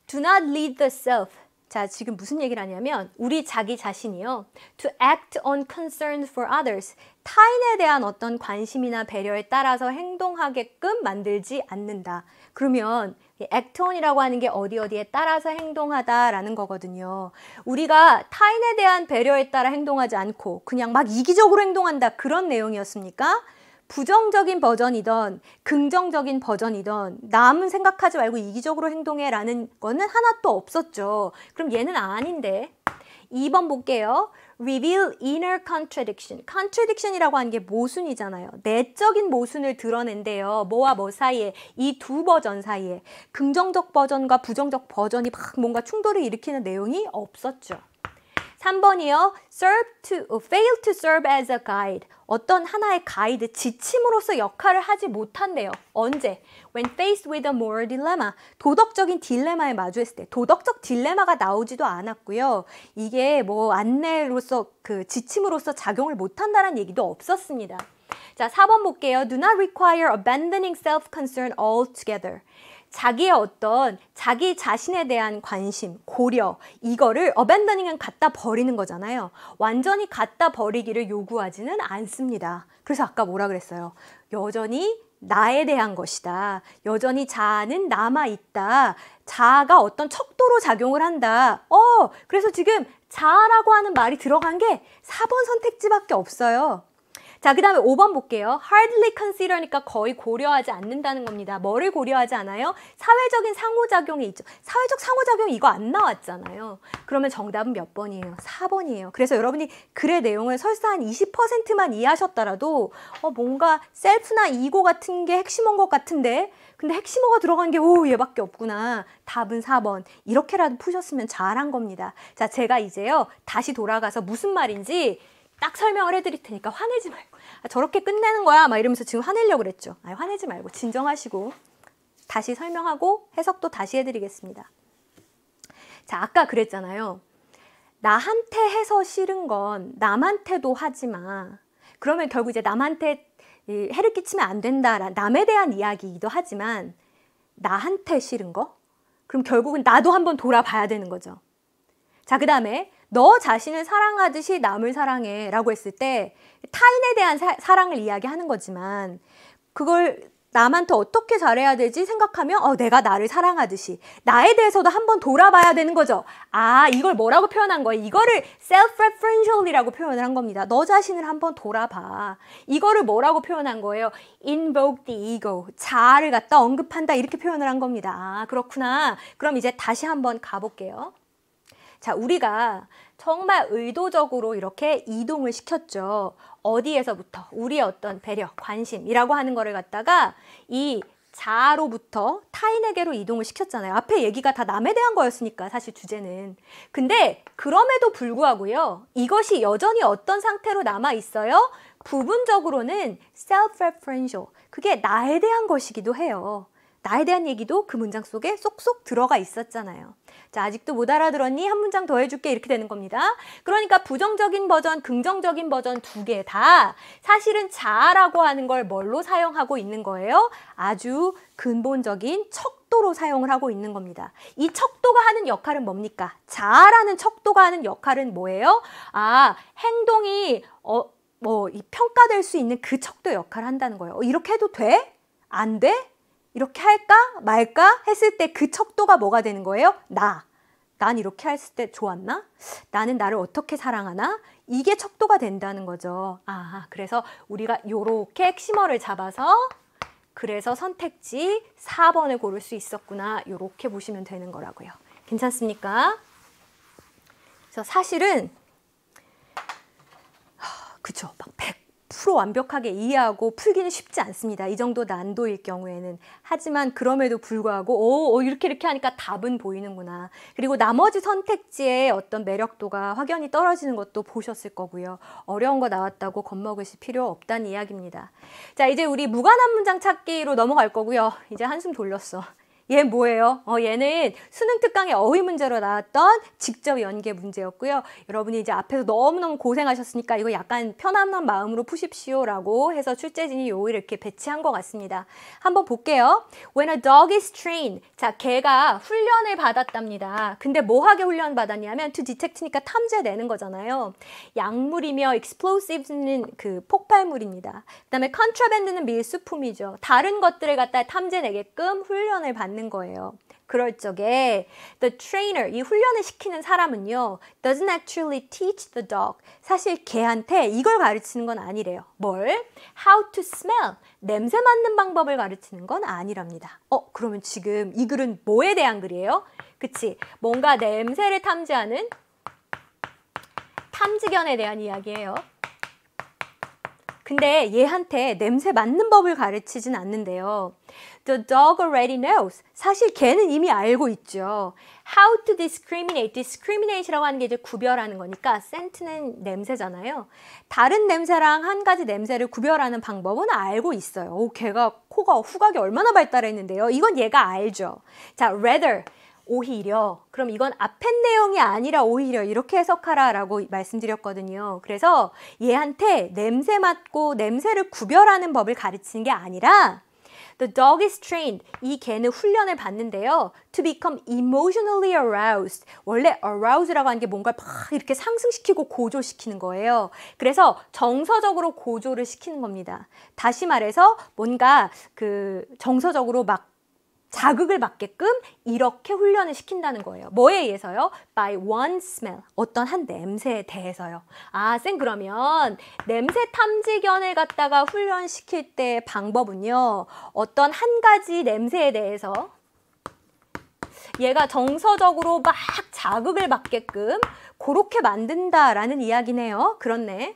Speaker 1: Do not lead the self 자 지금 무슨 얘기를 하냐면 우리 자기 자신이요 to act on concern for others 타인에 대한 어떤 관심이나 배려에 따라서 행동하게끔 만들지 않는다 그러면 액톤이라고 하는 게 어디 어디에 따라서 행동하다라는 거거든요. 우리가 타인에 대한 배려에 따라 행동하지 않고 그냥 막 이기적으로 행동한다 그런 내용이었습니까? 부정적인 버전이던 긍정적인 버전이던 남은 생각하지 말고 이기적으로 행동해라는 거는 하나도 없었죠. 그럼 얘는 아닌데 2번 볼게요. reveal inner contradiction. contradiction이라고 하는 게 모순이잖아요. 내적인 모순을 드러낸대요. 뭐와 뭐 사이에 이 두 버전 사이에 긍정적 버전과 부정적 버전이 막 뭔가 충돌을 일으키는 내용이 없었죠. 3번이요. serve to, fail to serve as a guide. 어떤 하나의 가이드, 지침으로서 역할을 하지 못한대요. 언제? When faced with a moral dilemma. 도덕적인 딜레마에 마주했을 때. 도덕적 딜레마가 나오지도 않았고요. 이게 뭐 안내로서 그 지침으로서 작용을 못한다는 얘기도 없었습니다. 자, 4번 볼게요. Do not require abandoning self-concern altogether. 자기의 어떤 자기 자신에 대한 관심, 고려 이거를 어벤더닝은 갖다 버리는 거잖아요. 완전히 갖다 버리기를 요구하지는 않습니다. 그래서 아까 뭐라 그랬어요? 여전히 나에 대한 것이다. 여전히 자아는 남아있다. 자아가 어떤 척도로 작용을 한다. 어, 그래서 지금 자아라고 하는 말이 들어간 게 4번 선택지밖에 없어요. 자, 그 다음에 5번 볼게요. hardly consider니까 거의 고려하지 않는다는 겁니다. 뭐를 고려하지 않아요? 사회적인 상호작용이 있죠. 사회적 상호작용 이거 안 나왔잖아요. 그러면 정답은 몇 번이에요? 4번이에요. 그래서 여러분이 글의 내용을 설사 한 20%만 이해하셨더라도 어, 뭔가 셀프나 이고 같은 게 핵심인 것 같은데 근데 핵심어가 들어간 게 오 얘밖에 없구나. 답은 4번. 이렇게라도 푸셨으면 잘한 겁니다. 자 제가 이제요 다시 돌아가서 무슨 말인지 딱 설명을 해드릴 테니까 화내지 말고 아, 저렇게 끝내는 거야 막 이러면서 지금 화내려고 그랬죠. 아니, 화내지 말고 진정하시고 다시 설명하고 해석도 다시 해드리겠습니다. 자, 아까 그랬잖아요. 나한테 해서 싫은 건 남한테도 하지 마. 그러면 결국 이제 남한테 해를 끼치면 안 된다. 남에 대한 이야기이기도 하지만 나한테 싫은 거? 그럼 결국은 나도 한번 돌아봐야 되는 거죠. 자, 그 다음에 너 자신을 사랑하듯이 남을 사랑해 라고 했을 때 타인에 대한 사, 사랑을 이야기하는 거지만 그걸 남한테 어떻게 잘해야 되지 생각하면 어, 내가 나를 사랑하듯이 나에 대해서도 한번 돌아봐야 되는 거죠. 아 이걸 뭐라고 표현한 거예요? 이거를 self-referential이라고 표현을 한 겁니다. 너 자신을 한번 돌아봐. 이거를 뭐라고 표현한 거예요? invoke the ego. 자아를 갖다 언급한다 이렇게 표현을 한 겁니다. 아 그렇구나. 그럼 이제 다시 한번 가볼게요. 자, 우리가 정말 의도적으로 이렇게 이동을 시켰죠. 어디에서부터 우리의 어떤 배려, 관심이라고 하는 거를 갖다가 이 자아로부터 타인에게로 이동을 시켰잖아요. 앞에 얘기가 다 남에 대한 거였으니까 사실 주제는. 근데 그럼에도 불구하고요. 이것이 여전히 어떤 상태로 남아 있어요? 부분적으로는 self-referential. 그게 나에 대한 것이기도 해요. 나에 대한 얘기도 그 문장 속에 쏙쏙 들어가 있었잖아요. 자, 아직도 못 알아들었니? 한 문장 더 해줄게. 이렇게 되는 겁니다. 그러니까 부정적인 버전, 긍정적인 버전 두 개 다 사실은 자라고 하는 걸 뭘로 사용하고 있는 거예요? 아주 근본적인 척도로 사용을 하고 있는 겁니다. 이 척도가 하는 역할은 뭡니까? 자라는 척도가 하는 역할은 뭐예요? 아, 행동이 어, 뭐, 평가될 수 있는 그 척도 역할을 한다는 거예요. 어, 이렇게 해도 돼? 안 돼? 이렇게 할까 말까 했을 때 그 척도가 뭐가 되는 거예요? 나. 난 이렇게 했을 때 좋았나? 나는 나를 어떻게 사랑하나? 이게 척도가 된다는 거죠. 아, 그래서 우리가 이렇게 핵심어를 잡아서 그래서 선택지 4번을 고를 수 있었구나. 이렇게 보시면 되는 거라고요. 괜찮습니까? 그래서 사실은 그쵸. 막1 프로 완벽하게 이해하고 풀기는 쉽지 않습니다. 이 정도 난도일 경우에는. 하지만 그럼에도 불구하고 오, 이렇게 이렇게 하니까 답은 보이는구나. 그리고 나머지 선택지의 어떤 매력도가 확연히 떨어지는 것도 보셨을 거고요. 어려운 거 나왔다고 겁먹으실 필요 없다는 이야기입니다. 자 이제 우리 무관한 문장 찾기로 넘어갈 거고요. 이제 한숨 돌렸어. 얘 뭐예요? 어, 얘는 수능 특강의 어휘 문제로 나왔던 직접 연계 문제였고요. 여러분이 이제 앞에서 너무너무 고생하셨으니까 이거 약간 편안한 마음으로 푸십시오라고 해서 출제진이 요 이렇게 배치한 것 같습니다. 한번 볼게요. When a dog is trained. 자, 개가 훈련을 받았답니다. 근데 뭐하게 훈련 받았냐면 to detect니까 탐지해내는 거잖아요. 약물이며 explosives는 그 폭발물입니다. 그다음에 contraband는 밀수품이죠. 다른 것들을 갖다 탐지내게끔 해 훈련을 받는 않는 거예요. 그럴 적에 the trainer 이 훈련을 시키는 사람은요 doesn't actually teach the dog 사실 개한테 이걸 가르치는 건 아니래요. 뭘? How to smell 냄새 맡는 방법을 가르치는 건 아니랍니다. 어 그러면 지금 이 글은 뭐에 대한 글이에요? 그치 뭔가 냄새를 탐지하는 탐지견에 대한 이야기예요. 근데 얘한테 냄새 맡는 법을 가르치진 않는데요. The dog already knows. 사실 걔는 이미 알고 있죠. How to discriminate. discriminate라고 하는 게 이제 구별하는 거니까 scent는 냄새잖아요. 다른 냄새랑 한 가지 냄새를 구별하는 방법은 알고 있어요. 오, 걔가 코가 후각이 얼마나 발달했는데요. 이건 얘가 알죠. 자, rather. 오히려 그럼 이건 앞에 내용이 아니라 오히려 이렇게 해석하라라고 말씀드렸거든요. 그래서 얘한테 냄새 맡고 냄새를 구별하는 법을 가르치는 게 아니라 The dog is trained. 이 개는 훈련을 받는데요. To become emotionally aroused. 원래 arouse라고 하는 게 뭔가 막 이렇게 상승시키고 고조시키는 거예요. 그래서 정서적으로 고조를 시키는 겁니다. 다시 말해서 뭔가 그 정서적으로 막 자극을 받게끔 이렇게 훈련을 시킨다는 거예요. 뭐에 의해서요? By one smell. 어떤 한 냄새에 대해서요. 아, 쌤 그러면 냄새 탐지견을 갖다가 훈련시킬 때 방법은요. 어떤 한 가지 냄새에 대해서 얘가 정서적으로 막 자극을 받게끔 그렇게 만든다라는 이야기네요. 그렇네.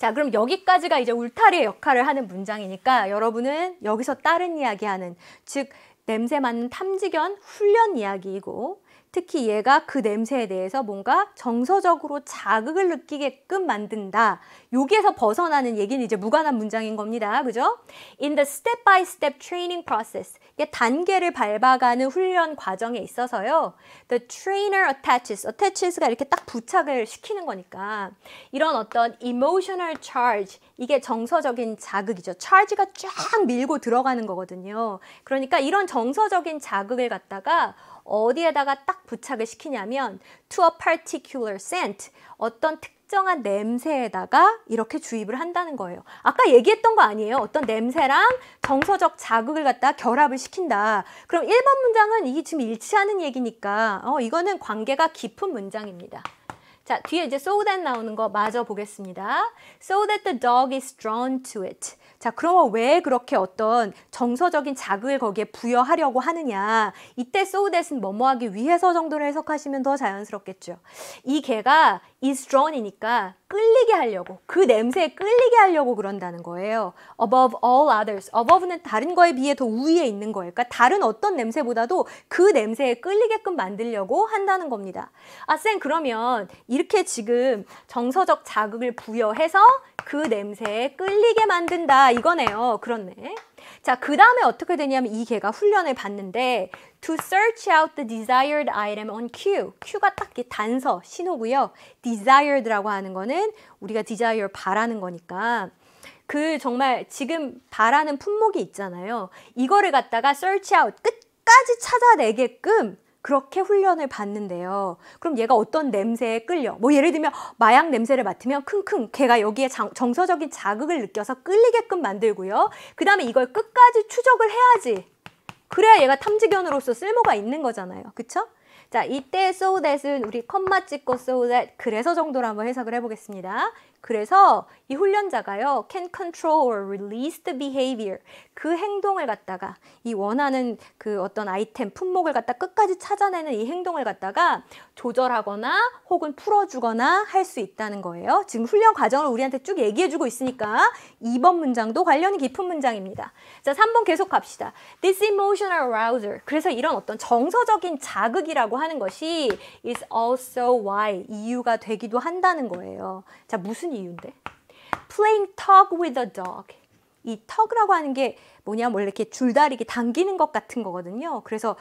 Speaker 1: 자, 그럼 여기까지가 이제 울타리의 역할을 하는 문장이니까 여러분은 여기서 다른 이야기하는 즉 냄새 맡는 탐지견 훈련 이야기이고 특히 얘가 그 냄새에 대해서 뭔가 정서적으로 자극을 느끼게끔 만든다. 여기에서 벗어나는 얘기는 이제 무관한 문장인 겁니다. 그죠? In the step-by-step step training process, 이게 단계를 밟아가는 훈련 과정에 있어서요. The trainer attaches, attaches가 이렇게 딱 부착을 시키는 거니까 이런 어떤 emotional charge, 이게 정서적인 자극이죠. charge가 쫙 밀고 들어가는 거거든요. 그러니까 이런 정서적인 자극을 갖다가 어디에다가 딱 부착을 시키냐면 to a particular scent 어떤 특정한 냄새에다가 이렇게 주입을 한다는 거예요. 아까 얘기했던 거 아니에요? 어떤 냄새랑 정서적 자극을 갖다 결합을 시킨다. 그럼 1번 문장은 이게 지금 일치하는 얘기니까 어, 이거는 관계가 깊은 문장입니다. 자, 뒤에 이제 so that 나오는 거 마저 보겠습니다. So that the dog is drawn to it. 자, 그러면 왜 그렇게 어떤 정서적인 자극을 거기에 부여하려고 하느냐. 이때 so that은 뭐뭐하기 위해서 정도를 해석하시면 더 자연스럽겠죠. 이 개가 is drawn이니까 끌리게 하려고, 그 냄새에 끌리게 하려고 그런다는 거예요. above all others. above는 다른 거에 비해 더 우위에 있는 거예요. 그러니까 다른 어떤 냄새보다도 그 냄새에 끌리게끔 만들려고 한다는 겁니다. 아, 쌤, 그러면 이렇게 지금 정서적 자극을 부여해서 그 냄새에 끌리게 만든다. 이거네요. 그렇네. 자, 그 다음에 어떻게 되냐면 이 개가 훈련을 받는데 to search out the desired item on cue. cue가 딱 단서, 신호고요. desired라고 하는 거는 우리가 desire 바라는 거니까 그 정말 지금 바라는 품목이 있잖아요. 이거를 갖다가 search out 끝까지 찾아내게끔 그렇게 훈련을 받는데요. 그럼 얘가 어떤 냄새에 끌려? 뭐 예를 들면 마약 냄새를 맡으면 킁킁 걔가 여기에 장, 정서적인 자극을 느껴서 끌리게끔 만들고요. 그 다음에 이걸 끝까지 추적을 해야지. 그래야 얘가 탐지견으로서 쓸모가 있는 거잖아요. 그쵸? 자, 이때 so that은 우리 컴마 찍고 so that 그래서 정도로 한번 해석을 해보겠습니다. 그래서 이 훈련자가요 can control or release the behavior 그 행동을 갖다가 이 원하는 그 어떤 아이템 품목을 갖다 끝까지 찾아내는 이 행동을 갖다가 조절하거나 혹은 풀어주거나 할 수 있다는 거예요. 지금 훈련 과정을 우리한테 쭉 얘기해주고 있으니까 2번 문장도 관련이 깊은 문장입니다. 자, 3번 계속 갑시다. This emotional arouser. 그래서 이런 어떤 정서적인 자극이라고 하는 것이 is also why 이유가 되기도 한다는 거예요. 자, 무슨 이유인데? playing tug with a dog. 이 턱이라고 하는 게 뭐냐면 원래 뭐 이렇게 줄다리기 당기는 것 같은 거거든요. 그래서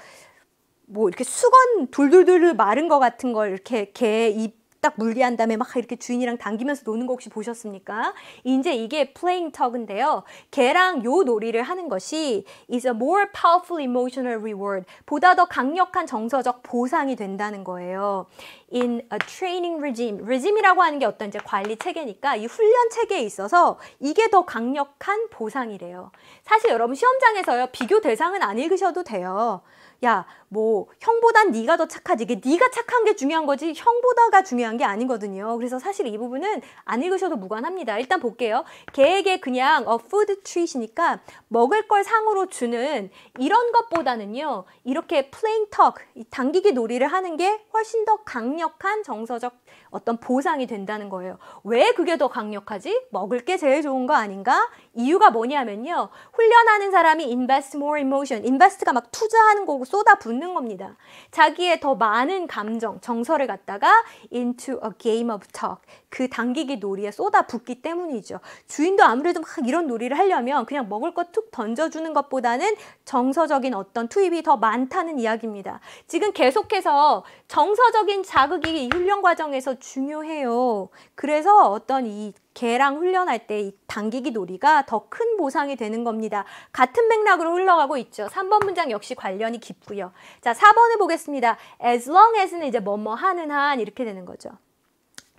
Speaker 1: 뭐 이렇게 수건 둘둘둘 마른 것 같은 걸 이렇게 개입 딱 물리한 다음에 막 이렇게 주인이랑 당기면서 노는 거 혹시 보셨습니까? 이제 이게 playing tug인데요. 개랑요 놀이를 하는 것이 is a more powerful emotional reward. 보다 더 강력한 정서적 보상이 된다는 거예요. in a training regime. regime이라고 하는 게 어떤 이제 관리 체계니까 이 훈련 체계에 있어서 이게 더 강력한 보상이래요. 사실 여러분 시험장에서요. 비교 대상은 안 읽으셔도 돼요. 야, 뭐 형보단 네가 더 착하지. 이게 네가 착한 게 중요한 거지 형보다가 중요한 게 아니거든요. 그래서 사실 이 부분은 안 읽으셔도 무관합니다. 일단 볼게요. 개에게 그냥 어 푸드 트윗이니까 먹을 걸 상으로 주는 이런 것보다는요. 이렇게 플레인 턱, 당기기 놀이를 하는 게 훨씬 더 강력한 정서적 어떤 보상이 된다는 거예요. 왜 그게 더 강력하지? 먹을 게 제일 좋은 거 아닌가? 이유가 뭐냐면요. 훈련하는 사람이 invest more emotion, invest가 막 투자하는 거고 쏟아붓는 겁니다. 자기의 더 많은 감정, 정서를 갖다가 into a game of talk, 그 당기기 놀이에 쏟아붓기 때문이죠. 주인도 아무래도 막 이런 놀이를 하려면 그냥 먹을 것 툭 던져주는 것보다는 정서적인 어떤 투입이 더 많다는 이야기입니다. 지금 계속해서 정서적인 자극이 훈련 과정에서 중요해요. 그래서 어떤 이 개랑 훈련할 때 이 당기기 놀이가 더 큰 보상이 되는 겁니다. 같은 맥락으로 흘러가고 있죠. 3번 문장 역시 관련이 깊고요. 자, 4번을 보겠습니다. as long as는 이제 뭐 뭐 하는 한 이렇게 되는 거죠.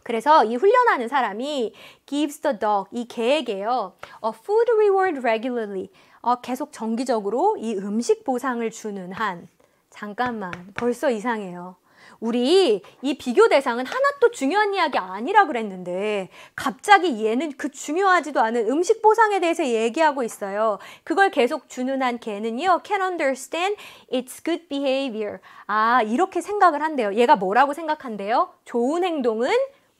Speaker 1: 그래서 이 훈련하는 사람이 gives the dog, 이 개에게요. a food reward regularly, 어, 계속 정기적으로 이 음식 보상을 주는 한 잠깐만 벌써 이상해요. 우리 이 비교 대상은 하나또 중요한 이야기 아니라 그랬는데 갑자기 얘는 그 중요하지도 않은 음식 보상에 대해서 얘기하고 있어요. 그걸 계속 주는한 걔는요. can understand its good behavior. 아 이렇게 생각을 한대요. 얘가 뭐라고 생각한대요? 좋은 행동은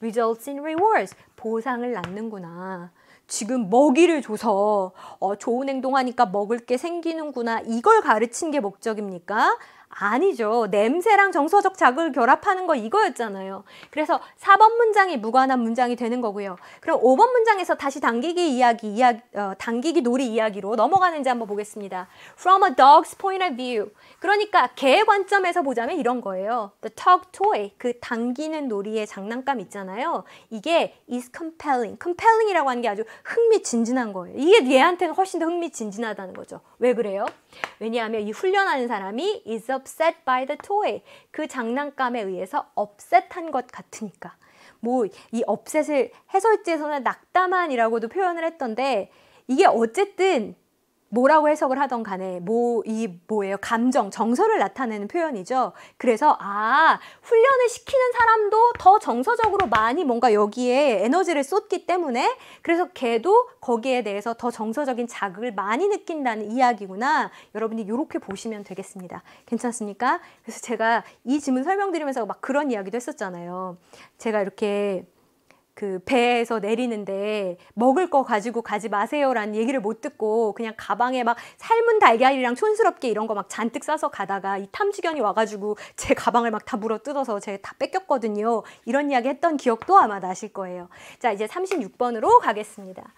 Speaker 1: results in rewards. 보상을 낳는구나. 지금 먹이를 줘서 어, 좋은 행동하니까 먹을 게 생기는구나. 이걸 가르친 게 목적입니까? 아니죠. 냄새랑 정서적 자극을 결합하는 거 이거였잖아요. 그래서 4번 문장이 무관한 문장이 되는 거고요. 그럼 5번 문장에서 다시 당기기 이야기, 이야기 어, 당기기 놀이 이야기로 넘어가는지 한번 보겠습니다. From a dog's point of view. 그러니까 개의 관점에서 보자면 이런 거예요. The tug toy, 그 당기는 놀이의 장난감 있잖아요. 이게 is compelling. compelling이라고 하는 게 아주 흥미진진한 거예요. 이게 얘한테는 훨씬 더 흥미진진하다는 거죠. 왜 그래요? 왜냐하면 이 훈련하는 사람이 is upset by the toy. 그 장난감에 의해서 업셋한 것 같으니까. 뭐 이 업셋을 해설지에서는 낙담한이라고도 표현을 했던데 이게 어쨌든 뭐라고 해석을 하던 간에 뭐 이 뭐예요 감정 정서를 나타내는 표현이죠 그래서 아 훈련을 시키는 사람도 더 정서적으로 많이 뭔가 여기에 에너지를 쏟기 때문에 그래서 걔도 거기에 대해서 더 정서적인 자극을 많이 느낀다는 이야기구나 여러분이 이렇게 보시면 되겠습니다 괜찮습니까 그래서 제가 이 질문 설명드리면서 막 그런 이야기도 했었잖아요 제가 이렇게 그 배에서 내리는데 먹을 거 가지고 가지 마세요라는 얘기를 못 듣고 그냥 가방에 막 삶은 달걀이랑 촌스럽게 이런 거 막 잔뜩 싸서 가다가 이 탐지견이 와가지고 제 가방을 막 다 물어 뜯어서 제가 다 뺏겼거든요. 이런 이야기 했던 기억도 아마 나실 거예요. 자 이제 36번으로 가겠습니다.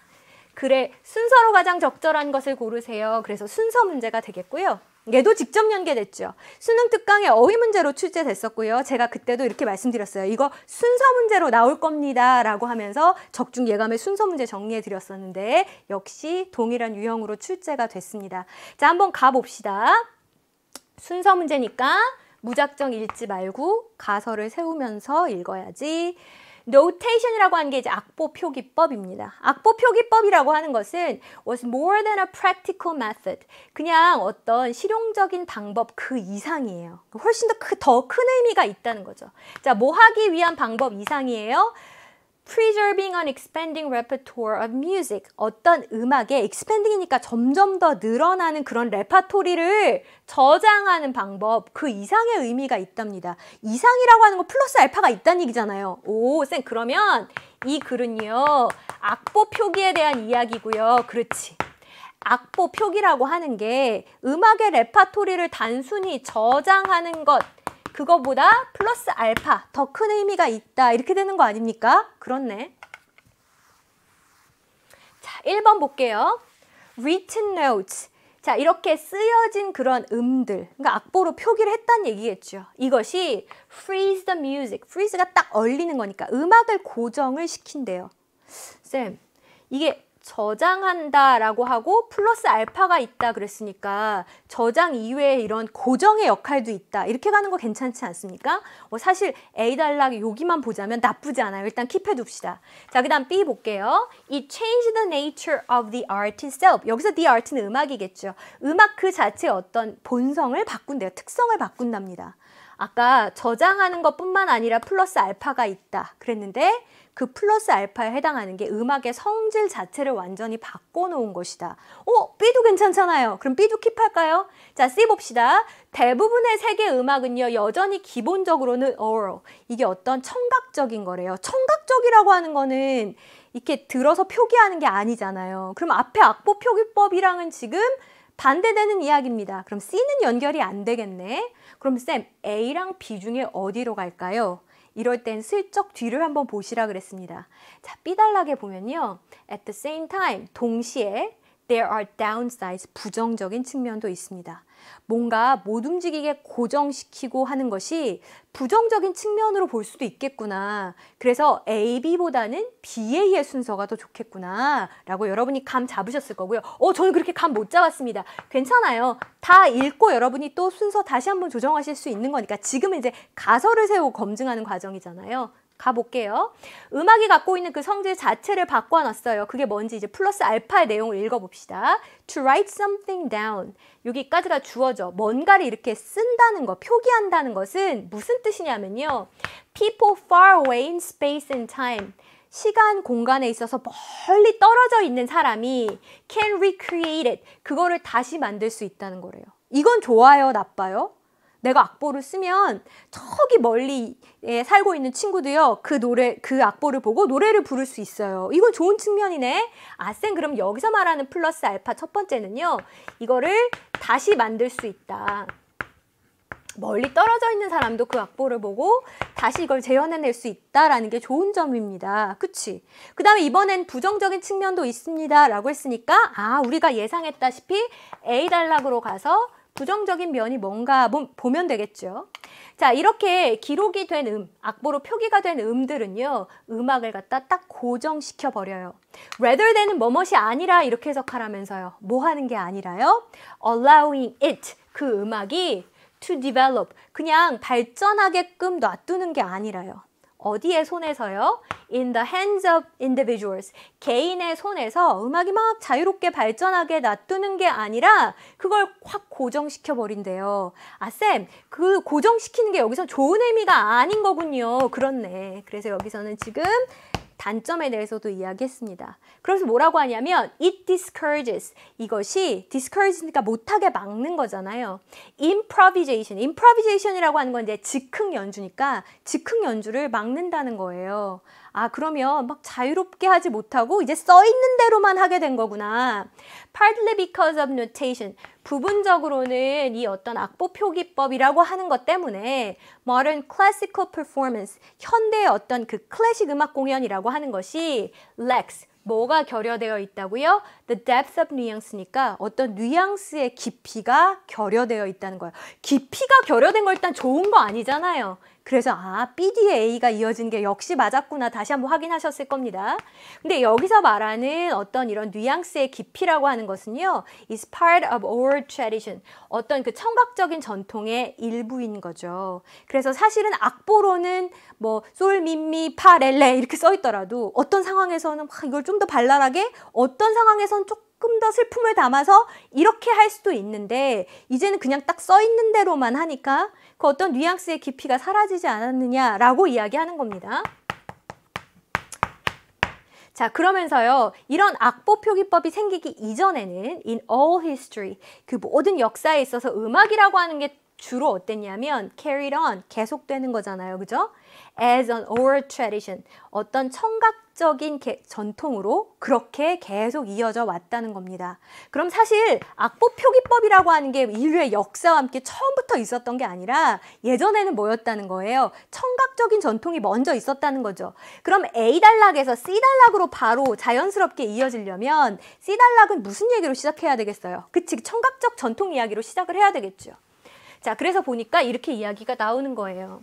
Speaker 1: 글의 순서로 가장 적절한 것을 고르세요. 그래서 순서 문제가 되겠고요. 얘도 직접 연계됐죠. 수능 특강의 어휘 문제로 출제됐었고요. 제가 그때도 이렇게 말씀드렸어요. 이거 순서 문제로 나올 겁니다. 라고 하면서 적중 예감의 순서 문제 정리해 드렸었는데 역시 동일한 유형으로 출제가 됐습니다. 자, 한번 가봅시다. 순서 문제니까 무작정 읽지 말고 가설을 세우면서 읽어야지. notation이라고 하는 게 이제 악보 표기법입니다. 악보 표기법이라고 하는 것은 was more than a practical method. 그냥 어떤 실용적인 방법 그 이상이에요. 훨씬 더큰 그, 더큰 의미가 있다는 거죠. 자, 뭐 하기 위한 방법 이상이에요? preserving an expanding repertoire of music. 어떤 음악의 expanding이니까 점점 더 늘어나는 그런 레파토리를 저장하는 방법. 그 이상의 의미가 있답니다. 이상이라고 하는 거 플러스 알파가 있다는 얘기잖아요. 오, 쌤 그러면 이 글은요. 악보 표기에 대한 이야기고요. 그렇지. 악보 표기라고 하는 게 음악의 레파토리를 단순히 저장하는 것 그거보다 플러스 알파 더 큰 의미가 있다 이렇게 되는 거 아닙니까? 그렇네. 자, 1번 볼게요. written notes. 자, 이렇게 쓰여진 그런 음들, 그러니까 악보로 표기를 했다는 얘기겠죠. 이것이 freeze the music, freeze가 딱 얼리는 거니까 음악을 고정을 시킨대요. 쌤, 이게 저장한다라고 하고 플러스 알파가 있다 그랬으니까 저장 이외에 이런 고정의 역할도 있다. 이렇게 가는 거 괜찮지 않습니까? 뭐 사실 A 달락 여기만 보자면 나쁘지 않아요. 일단 킵해 둡시다. 자, 그 다음 B 볼게요. It changed the nature of the art itself. 여기서 the art는 음악이겠죠. 음악 그 자체의 어떤 본성을 바꾼대요. 특성을 바꾼답니다. 아까 저장하는 것뿐만 아니라 플러스 알파가 있다 그랬는데 그 플러스 알파에 해당하는 게 음악의 성질 자체를 완전히 바꿔놓은 것이다. 어? B도 괜찮잖아요. 그럼 B도 킵할까요? 자, C 봅시다. 대부분의 세계 음악은요. 여전히 기본적으로는 oral. 이게 어떤 청각적인 거래요. 청각적이라고 하는 거는 이렇게 들어서 표기하는 게 아니잖아요. 그럼 앞에 악보 표기법이랑은 지금 반대되는 이야기입니다. 그럼 C는 연결이 안 되겠네. 그럼 쌤, A랑 B 중에 어디로 갈까요? 이럴 땐 슬쩍 뒤를 한번 보시라 그랬습니다. 자, 삐달라게 보면요. At the same time, 동시에 there are downsides, 부정적인 측면도 있습니다. 뭔가 못 움직이게 고정시키고 하는 것이 부정적인 측면으로 볼 수도 있겠구나. 그래서 A, B보다는 B, A의 순서가 더 좋겠구나. 라고 여러분이 감 잡으셨을 거고요. 어, 저는 그렇게 감 못 잡았습니다. 괜찮아요. 다 읽고 여러분이 또 순서 다시 한번 조정하실 수 있는 거니까 지금 이제 가설을 세우고 검증하는 과정이잖아요. 가볼게요. 음악이 갖고 있는 그 성질 자체를 바꿔놨어요. 그게 뭔지 이제 플러스 알파의 내용을 읽어봅시다. To write something down. 여기까지가 주어져. 뭔가를 이렇게 쓴다는 거, 표기한다는 것은 무슨 뜻이냐면요. People far away in space and time. 시간 공간에 있어서 멀리 떨어져 있는 사람이 can recreate it. 그거를 다시 만들 수 있다는 거래요. 이건 좋아요, 나빠요? 내가 악보를 쓰면 저기 멀리 살고 있는 친구도요. 그 노래 그 악보를 보고 노래를 부를 수 있어요. 이건 좋은 측면이네. 아쌤 그럼 여기서 말하는 플러스 알파 첫 번째는요. 이거를 다시 만들 수 있다. 멀리 떨어져 있는 사람도 그 악보를 보고 다시 이걸 재현해낼 수 있다라는 게 좋은 점입니다. 그치? 그 다음에 이번엔 부정적인 측면도 있습니다. 라고 했으니까 아 우리가 예상했다시피 A단락으로 가서 부정적인 면이 뭔가 보면 되겠죠. 자, 이렇게 기록이 된 음, 악보로 표기가 된 음들은요, 음악을 갖다 딱 고정시켜 버려요. rather than은 뭐뭇이 아니라 이렇게 해석하라면서요. 뭐 하는 게 아니라요? allowing it, 그 음악이 to develop, 그냥 발전하게끔 놔두는 게 아니라요. 어디의 손에서요? In the hands of individuals. 개인의 손에서 음악이 막 자유롭게 발전하게 놔두는 게 아니라 그걸 확 고정시켜 버린대요. 아, 쌤, 그 고정시키는 게 여기서 좋은 의미가 아닌 거군요. 그렇네. 그래서 여기서는 지금 단점에 대해서도 이야기했습니다. 그래서 뭐라고 하냐면 it discourages 이것이 d i s c o u r a g e 니까 못하게 막는 거잖아요. improvisation, improvisation이라고 하는 건 이제 즉흥 연주니까 즉흥 연주를 막는다는 거예요. 아, 그러면 막 자유롭게 하지 못하고 이제 써 있는 대로만 하게 된 거구나. partly because of notation. 부분적으로는 이 어떤 악보 표기법이라고 하는 것 때문에 modern classical performance, 현대의 어떤 그 클래식 음악 공연이라고 하는 것이 lacks, 뭐가 결여되어 있다고요? The depth of nuance니까 어떤 뉘앙스의 깊이가 결여되어 있다는 거예요. 깊이가 결여된 거 일단 좋은 거 아니잖아요. 그래서 아 B 뒤에 A가 이어진 게 역시 맞았구나 다시 한번 확인하셨을 겁니다. 근데 여기서 말하는 어떤 이런 뉘앙스의 깊이라고 하는 것은요. is part of oral tradition 어떤 그 청각적인 전통의 일부인 거죠. 그래서 사실은 악보로는 뭐 솔미미 파렐레 이렇게 써 있더라도 어떤 상황에서는 막 이걸 좀 더 발랄하게 어떤 상황에선 조금 조금 더 슬픔을 담아서 이렇게 할 수도 있는데 이제는 그냥 딱 써 있는 대로만 하니까 그 어떤 뉘앙스의 깊이가 사라지지 않았느냐라고 이야기하는 겁니다. 자, 그러면서요. 이런 악보 표기법이 생기기 이전에는 in all history, 그 모든 역사에 있어서 음악이라고 하는 게 주로 어땠냐면 carried on, 계속되는 거잖아요. 그죠? as an oral tradition, 어떤 청각적인 개, 전통으로 그렇게 계속 이어져 왔다는 겁니다. 그럼 사실 악보 표기법이라고 하는 게 인류의 역사와 함께 처음부터 있었던 게 아니라 예전에는 뭐였다는 거예요? 청각적인 전통이 먼저 있었다는 거죠. 그럼 A 단락에서 C 단락으로 바로 자연스럽게 이어지려면 C 단락은 무슨 얘기로 시작해야 되겠어요? 그치, 청각적 전통 이야기로 시작을 해야 되겠죠. 자, 그래서 보니까 이렇게 이야기가 나오는 거예요.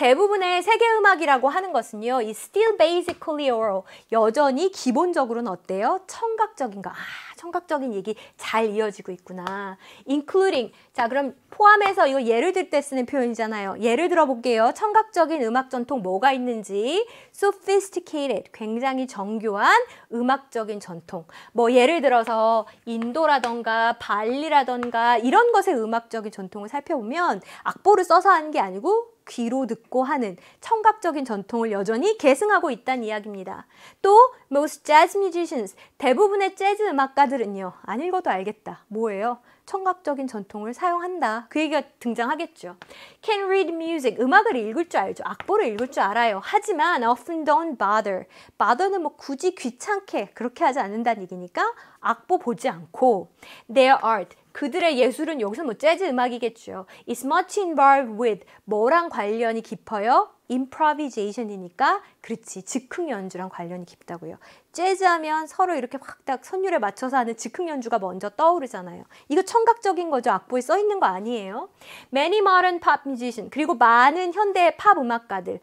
Speaker 1: 대부분의 세계 음악이라고 하는 것은요. 이 still basically oral 여전히 기본적으로는 어때요? 청각적인 거. 아, 청각적인 얘기 잘 이어지고 있구나. including 자, 그럼 포함해서 이거 예를 들 때 쓰는 표현이잖아요. 예를 들어 볼게요. 청각적인 음악 전통 뭐가 있는지 sophisticated 굉장히 정교한 음악적인 전통. 뭐 예를 들어서 인도라던가 발리라던가 이런 것의 음악적인 전통을 살펴보면 악보를 써서 하는 게 아니고 귀로 듣고 하는 청각적인 전통을 여전히 계승하고 있다는 이야기입니다. 또 most jazz musicians, 대부분의 재즈 음악가들은요. 안 읽어도 알겠다. 뭐예요? 청각적인 전통을 사용한다. 그 얘기가 등장하겠죠. Can read music. 음악을 읽을 줄 알죠. 악보를 읽을 줄 알아요. 하지만 often don't bother. bother는 뭐 굳이 귀찮게 그렇게 하지 않는다는 얘기니까 악보 보지 않고 their art. 그들의 예술은 여기서 뭐 재즈 음악이겠죠. is much involved with 뭐랑 관련이 깊어요? improvisation이니까 그렇지 즉흥 연주랑 관련이 깊다고요. 재즈하면 서로 이렇게 확 딱 선율에 맞춰서 하는 즉흥 연주가 먼저 떠오르잖아요. 이거 청각적인 거죠. 악보에 써 있는 거 아니에요. Many modern pop musicians 그리고 많은 현대 팝 음악가들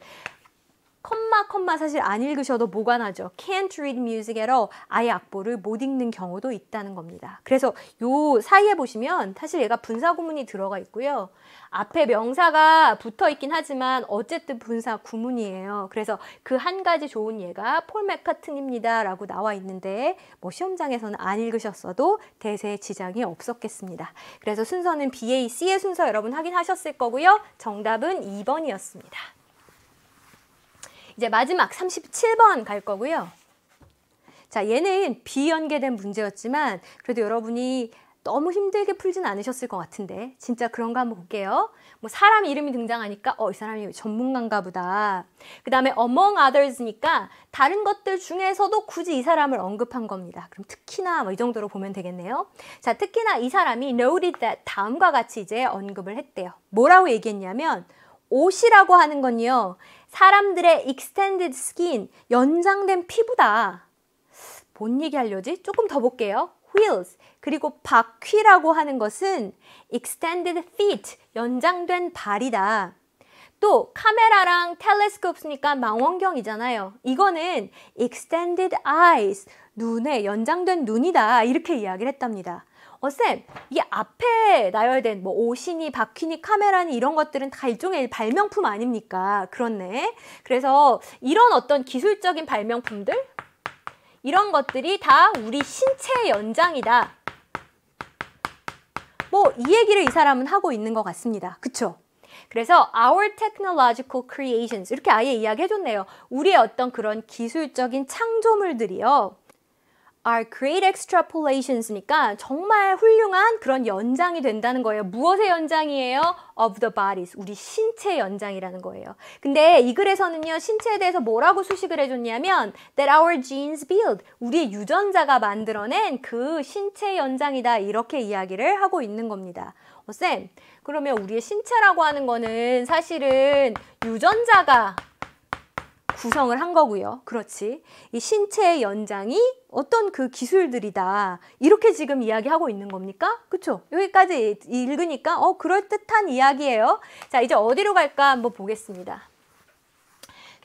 Speaker 1: 컴마 컴마 사실 안 읽으셔도 무관하죠 Can't read music at all. 아예 악보를 못 읽는 경우도 있다는 겁니다. 그래서 요 사이에 보시면 사실 얘가 분사 구문이 들어가 있고요. 앞에 명사가 붙어 있긴 하지만 어쨌든 분사 구문이에요. 그래서 그 한 가지 좋은 예가 폴 맥카튼입니다. 라고 나와 있는데 뭐 시험장에서는 안 읽으셨어도 대세에 지장이 없었겠습니다. 그래서 순서는 B, A, C의 순서 여러분 확인하셨을 거고요. 정답은 2번이었습니다. 이제 마지막 37번 갈 거고요. 자, 얘는 비연계된 문제였지만 그래도 여러분이 너무 힘들게 풀진 않으셨을 것 같은데 진짜 그런거 한번 볼게요. 뭐 사람 이름이 등장하니까 어 이 사람이 전문가인가 보다. 그 다음에 among others니까 다른 것들 중에서도 굳이 이 사람을 언급한 겁니다. 그럼 특히나 뭐 이 정도로 보면 되겠네요. 자 특히나 이 사람이 noted that 다음과 같이 이제 언급을 했대요. 뭐라고 얘기했냐면 옷이라고 하는 건요. 사람들의 익스텐드 스킨, 연장된 피부다. 뭔 얘기 하려지? 조금 더 볼게요. wheels, 그리고 바퀴라고 하는 것은 extended feet, 연장된 발이다. 또 카메라랑 텔레스코프니까 망원경이잖아요. 이거는 extended eyes, 눈에 연장된 눈이다. 이렇게 이야기를 했답니다. 어, 쌤, 이 앞에 나열된 뭐 오시니, 바퀴니, 카메라니 이런 것들은 다 일종의 발명품 아닙니까? 그렇네. 그래서 이런 어떤 기술적인 발명품들, 이런 것들이 다 우리 신체의 연장이다. 뭐 이 얘기를 이 사람은 하고 있는 것 같습니다. 그쵸? 그래서 our technological creations 이렇게 아예 이야기해줬네요. 우리의 어떤 그런 기술적인 창조물들이요. are great extrapolations니까 정말 훌륭한 그런 연장이 된다는 거예요. 무엇의 연장이에요? of the bodies. 우리 신체 연장이라는 거예요. 근데 이 글에서는요. 신체에 대해서 뭐라고 수식을 해줬냐면 that our genes build. 우리의 유전자가 만들어낸 그 신체 연장이다. 이렇게 이야기를 하고 있는 겁니다. 어, 쌤, 그러면 우리의 신체라고 하는 거는 사실은 유전자가 구성을 한 거고요. 그렇지. 이 신체의 연장이 어떤 그 기술들이다. 이렇게 지금 이야기하고 있는 겁니까? 그쵸? 여기까지 읽으니까 어 그럴듯한 이야기예요. 자 이제 어디로 갈까 한번 보겠습니다.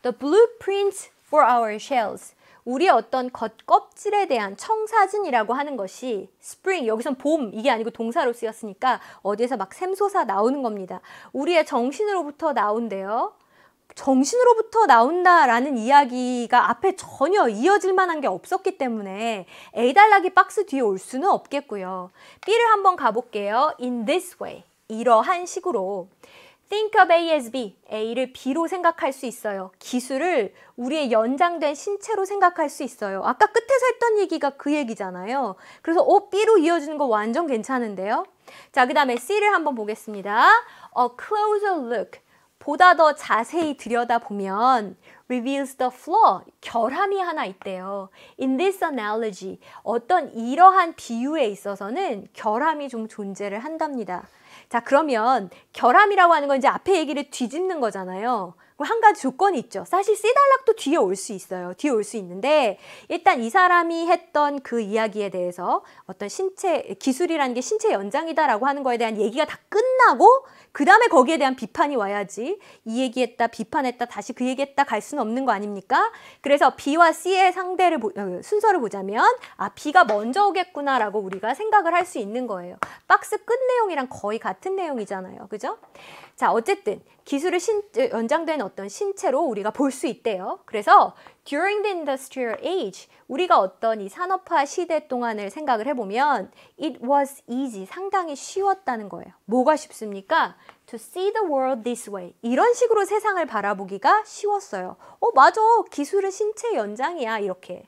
Speaker 1: The blueprints for our shells. 우리 어떤 겉 껍질에 대한 청사진이라고 하는 것이 spring 여기선 봄 이게 아니고 동사로 쓰였으니까 어디에서 막 샘솟아 나오는 겁니다. 우리의 정신으로부터 나온대요. 정신으로부터 나온다라는 이야기가 앞에 전혀 이어질 만한 게 없었기 때문에 A 달락이 박스 뒤에 올 수는 없겠고요. B를 한번 가볼게요. In this way. 이러한 식으로. Think of A as B. A를 B로 생각할 수 있어요. 기술을 우리의 연장된 신체로 생각할 수 있어요. 아까 끝에서 했던 얘기가 그 얘기잖아요. 그래서 O, 어, B로 이어지는 거 완전 괜찮은데요. 자, 그 다음에 C를 한번 보겠습니다. A closer look. 보다 더 자세히 들여다보면 reveals the flaw, 결함이 하나 있대요. In this analogy, 어떤 이러한 비유에 있어서는 결함이 좀 존재를 한답니다. 자 그러면 결함이라고 하는 건 이제 앞에 얘기를 뒤집는 거잖아요. 그럼 한 가지 조건이 있죠. 사실 씨달락도 뒤에 올 수 있어요. 뒤에 올 수 있는데 일단 이 사람이 했던 그 이야기에 대해서 어떤 신체 기술이라는 게 신체 연장이다라고 하는 거에 대한 얘기가 다 끝나고 그 다음에 거기에 대한 비판이 와야지 이 얘기했다 비판했다 다시 그 얘기했다 갈 수는 없는 거 아닙니까? 그래서 B와 C의 상대를 보, 어, 순서를 보자면 아 B가 먼저 오겠구나라고 우리가 생각을 할 수 있는 거예요. 박스 끝 내용이랑 거의 같은 내용이잖아요. 그죠? 자 어쨌든 기술을 신, 연장된 어떤 신체로 우리가 볼 수 있대요. 그래서 During the industrial age, 우리가 어떤 이 산업화 시대 동안을 생각을 해보면 it was easy, 상당히 쉬웠다는 거예요. 뭐가 쉽습니까? to see the world this way. 이런 식으로 세상을 바라보기가 쉬웠어요. 어, 맞아. 기술은 신체 연장이야. 이렇게.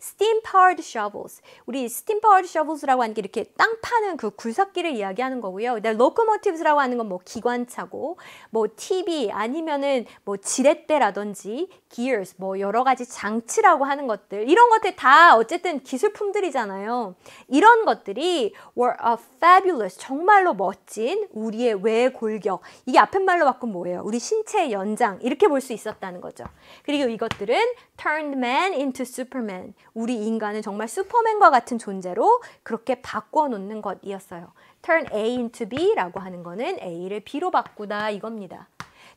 Speaker 1: steam powered shovels. 우리 steam powered shovels라고 하는 게 이렇게 땅 파는 그 굴삭기를 이야기하는 거고요. 근데 locomotives라고 하는 건 뭐 기관차고 뭐 TV 아니면은 뭐 지렛대라든지 gears 뭐 여러 가지 장치라고 하는 것들 이런 것들 다 어쨌든 기술품들이잖아요. 이런 것들이 were a fabulous 정말로 멋진 우리의 외 골격 이게 앞에 말로 바꾼 뭐예요? 우리 신체의 연장 이렇게 볼 수 있었다는 거죠. 그리고 이것들은 turned man into superman 우리 인간은 정말 슈퍼맨과 같은 존재로 그렇게 바꿔놓는 것이었어요. turn A into B라고 하는 거는 A를 B로 바꾸다 이겁니다.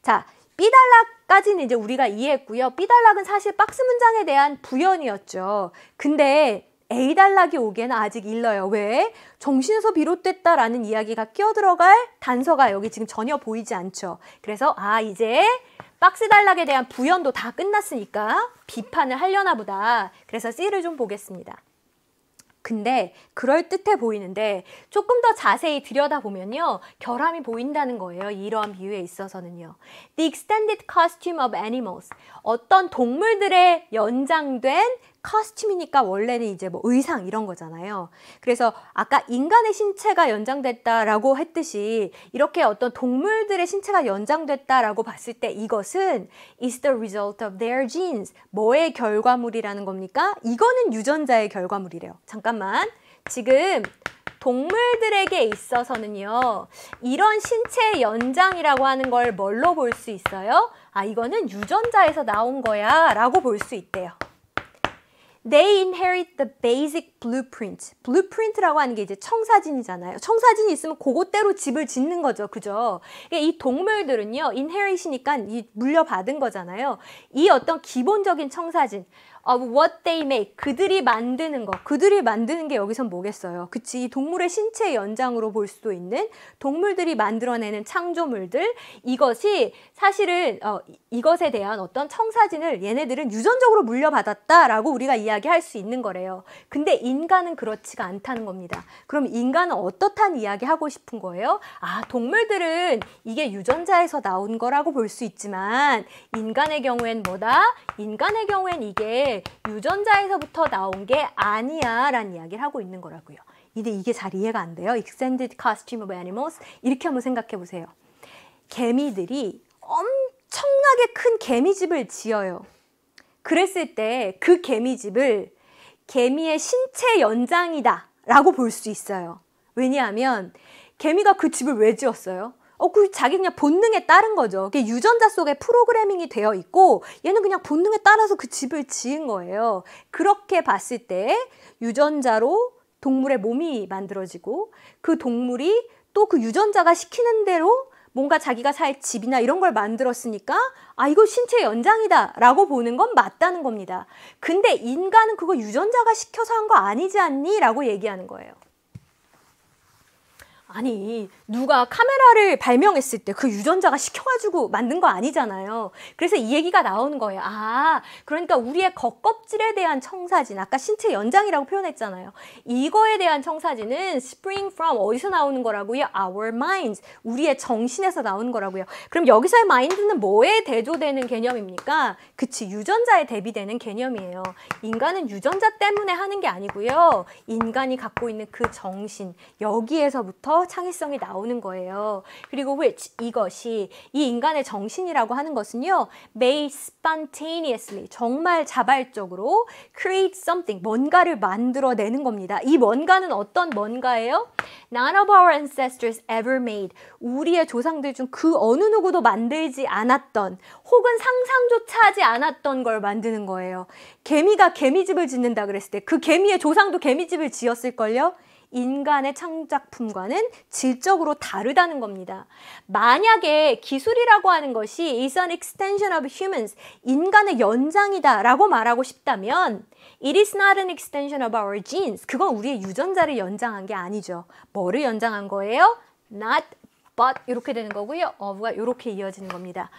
Speaker 1: 자, 삐달락까지는 이제 우리가 이해했고요. 삐달락은 사실 박스 문장에 대한 부연이었죠. 근데 A달락이 오기에는 아직 일러요. 왜? 정신에서 비롯됐다라는 이야기가 끼어들어갈 단서가 여기 지금 전혀 보이지 않죠. 그래서 아 이제 박스 단락에 대한 부연도 다 끝났으니까 비판을 하려나 보다. 그래서 C를 좀 보겠습니다. 근데 그럴듯해 보이는데 조금 더 자세히 들여다보면요. 결함이 보인다는 거예요. 이러한 비유에 있어서는요. The extended costume of animals. 어떤 동물들의 연장된 커스튬이니까 원래는 이제 뭐 의상 이런 거잖아요. 그래서 아까 인간의 신체가 연장됐다라고 했듯이 이렇게 어떤 동물들의 신체가 연장됐다라고 봤을 때 이것은 is the result of their genes. 뭐의 결과물이라는 겁니까? 이거는 유전자의 결과물이래요. 잠깐만. 지금 동물들에게 있어서는요, 이런 신체 연장이라고 하는 걸 뭘로 볼 수 있어요? 아, 이거는 유전자에서 나온 거야 라고 볼 수 있대요. They inherit the basic blueprint. blueprint라고 하는 게 이제 청사진이잖아요. 청사진이 있으면 그것대로 집을 짓는 거죠. 그죠? 그러니까 이 동물들은요. inherit이니까 이 물려받은 거잖아요. 이 어떤 기본적인 청사진. of what they make. 그들이 만드는 거. 그들이 만드는 게 여기선 뭐겠어요? 그치. 이 동물의 신체 연장으로 볼 수도 있는 동물들이 만들어내는 창조물들. 이것이 사실은 어, 이것에 대한 어떤 청사진을 얘네들은 유전적으로 물려받았다라고 우리가 이야기할 수 있는 거래요. 근데 인간은 그렇지가 않다는 겁니다. 그럼 인간은 어떻단 이야기 하고 싶은 거예요? 아, 동물들은 이게 유전자에서 나온 거라고 볼 수 있지만 인간의 경우엔 뭐다? 인간의 경우엔 이게 유전자에서부터 나온 게 아니야 라는 이야기를 하고 있는 거라고요. 근데 이게 잘 이해가 안 돼요. Extended Costume of Animals 이렇게 한번 생각해 보세요. 개미들이 엄청나게 큰 개미집을 지어요. 그랬을 때 그 개미집을 개미의 신체 연장이다 라고 볼 수 있어요. 왜냐하면 개미가 그 집을 왜 지었어요? 어, 그 자기 그냥 본능에 따른 거죠. 그게 유전자 속에 프로그래밍이 되어 있고 얘는 그냥 본능에 따라서 그 집을 지은 거예요. 그렇게 봤을 때 유전자로 동물의 몸이 만들어지고 그 동물이 또 그 유전자가 시키는 대로 뭔가 자기가 살 집이나 이런 걸 만들었으니까 아 이거 신체 연장이다 라고 보는 건 맞다는 겁니다. 근데 인간은 그거 유전자가 시켜서 한 거 아니지 않니? 라고 얘기하는 거예요. 아니 누가 카메라를 발명했을 때 그 유전자가 시켜가지고 만든 거 아니잖아요. 그래서 이 얘기가 나오는 거예요. 아 그러니까 우리의 겉껍질에 대한 청사진 아까 신체 연장이라고 표현했잖아요. 이거에 대한 청사진은 spring from 어디서 나오는 거라고요? our minds 우리의 정신에서 나오는 거라고요. 그럼 여기서의 마인드는 뭐에 대조되는 개념입니까? 그치 유전자에 대비되는 개념이에요. 인간은 유전자 때문에 하는 게 아니고요. 인간이 갖고 있는 그 정신 여기에서부터 창의성이 나오는 거예요. 그리고 which 이것이 이 인간의 정신이라고 하는 것은요. may spontaneously 정말 자발적으로 create something 뭔가를 만들어내는 겁니다. 이 뭔가는 어떤 뭔가예요? None of our ancestors ever made 우리의 조상들 중 그 어느 누구도 만들지 않았던 혹은 상상조차 하지 않았던 걸 만드는 거예요. 개미가 개미집을 짓는다 그랬을 때 그 개미의 조상도 개미집을 지었을걸요? 인간의 창작품과는 질적으로 다르다는 겁니다. 만약에 기술이라고 하는 것이 is an extension of humans, 인간의 연장이다 라고 말하고 싶다면 it is not an extension of our genes, 그건 우리의 유전자를 연장한 게 아니죠. 뭐를 연장한 거예요? not but 이렇게 되는 거고요. of가 이렇게 이어지는 겁니다.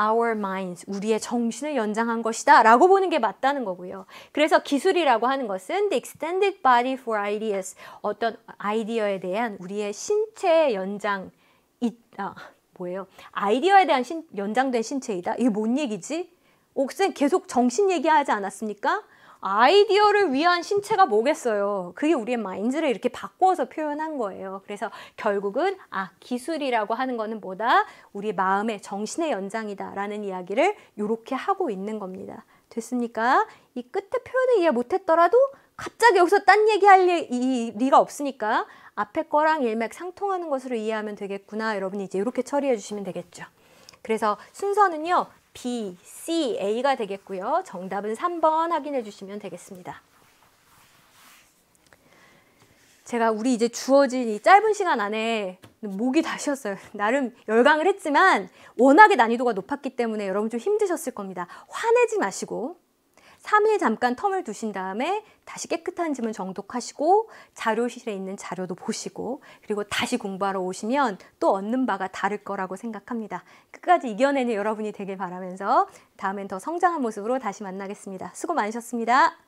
Speaker 1: our minds, 우리의 정신을 연장한 것이다 라고 보는 게 맞다는 거고요. 그래서 기술이라고 하는 것은 the extended body for ideas, 어떤 아이디어에 대한 우리의 신체 연장, 이, 아, 뭐예요? 아이디어에 대한 신, 연장된 신체이다? 이게 뭔 얘기지? 옥쌤 계속 정신 얘기하지 않았습니까? 아이디어를 위한 신체가 뭐겠어요. 그게 우리의 마인드를 이렇게 바꿔서 표현한 거예요. 그래서 결국은 아 기술이라고 하는 거는 뭐다? 우리 마음의 정신의 연장이다 라는 이야기를 이렇게 하고 있는 겁니다. 됐습니까? 이 끝에 표현을 이해 못했더라도 갑자기 여기서 딴 얘기할 리, 이, 리가 없으니까 앞에 거랑 일맥상통하는 것으로 이해하면 되겠구나. 여러분이 이제 이렇게 처리해 주시면 되겠죠. 그래서 순서는요. B, C, A가 되겠고요. 정답은 3번 확인해 주시면 되겠습니다. 제가 우리 이제 주어진 이 짧은 시간 안에 목이 다 쉬었어요. (laughs) 나름 열강을 했지만 워낙에 난이도가 높았기 때문에 여러분 좀 힘드셨을 겁니다. 화내지 마시고 3일 잠깐 텀을 두신 다음에 다시 깨끗한 짐을 정독하시고 자료실에 있는 자료도 보시고 그리고 다시 공부하러 오시면 또 얻는 바가 다를 거라고 생각합니다. 끝까지 이겨내는 여러분이 되길 바라면서 다음엔 더 성장한 모습으로 다시 만나겠습니다. 수고 많으셨습니다.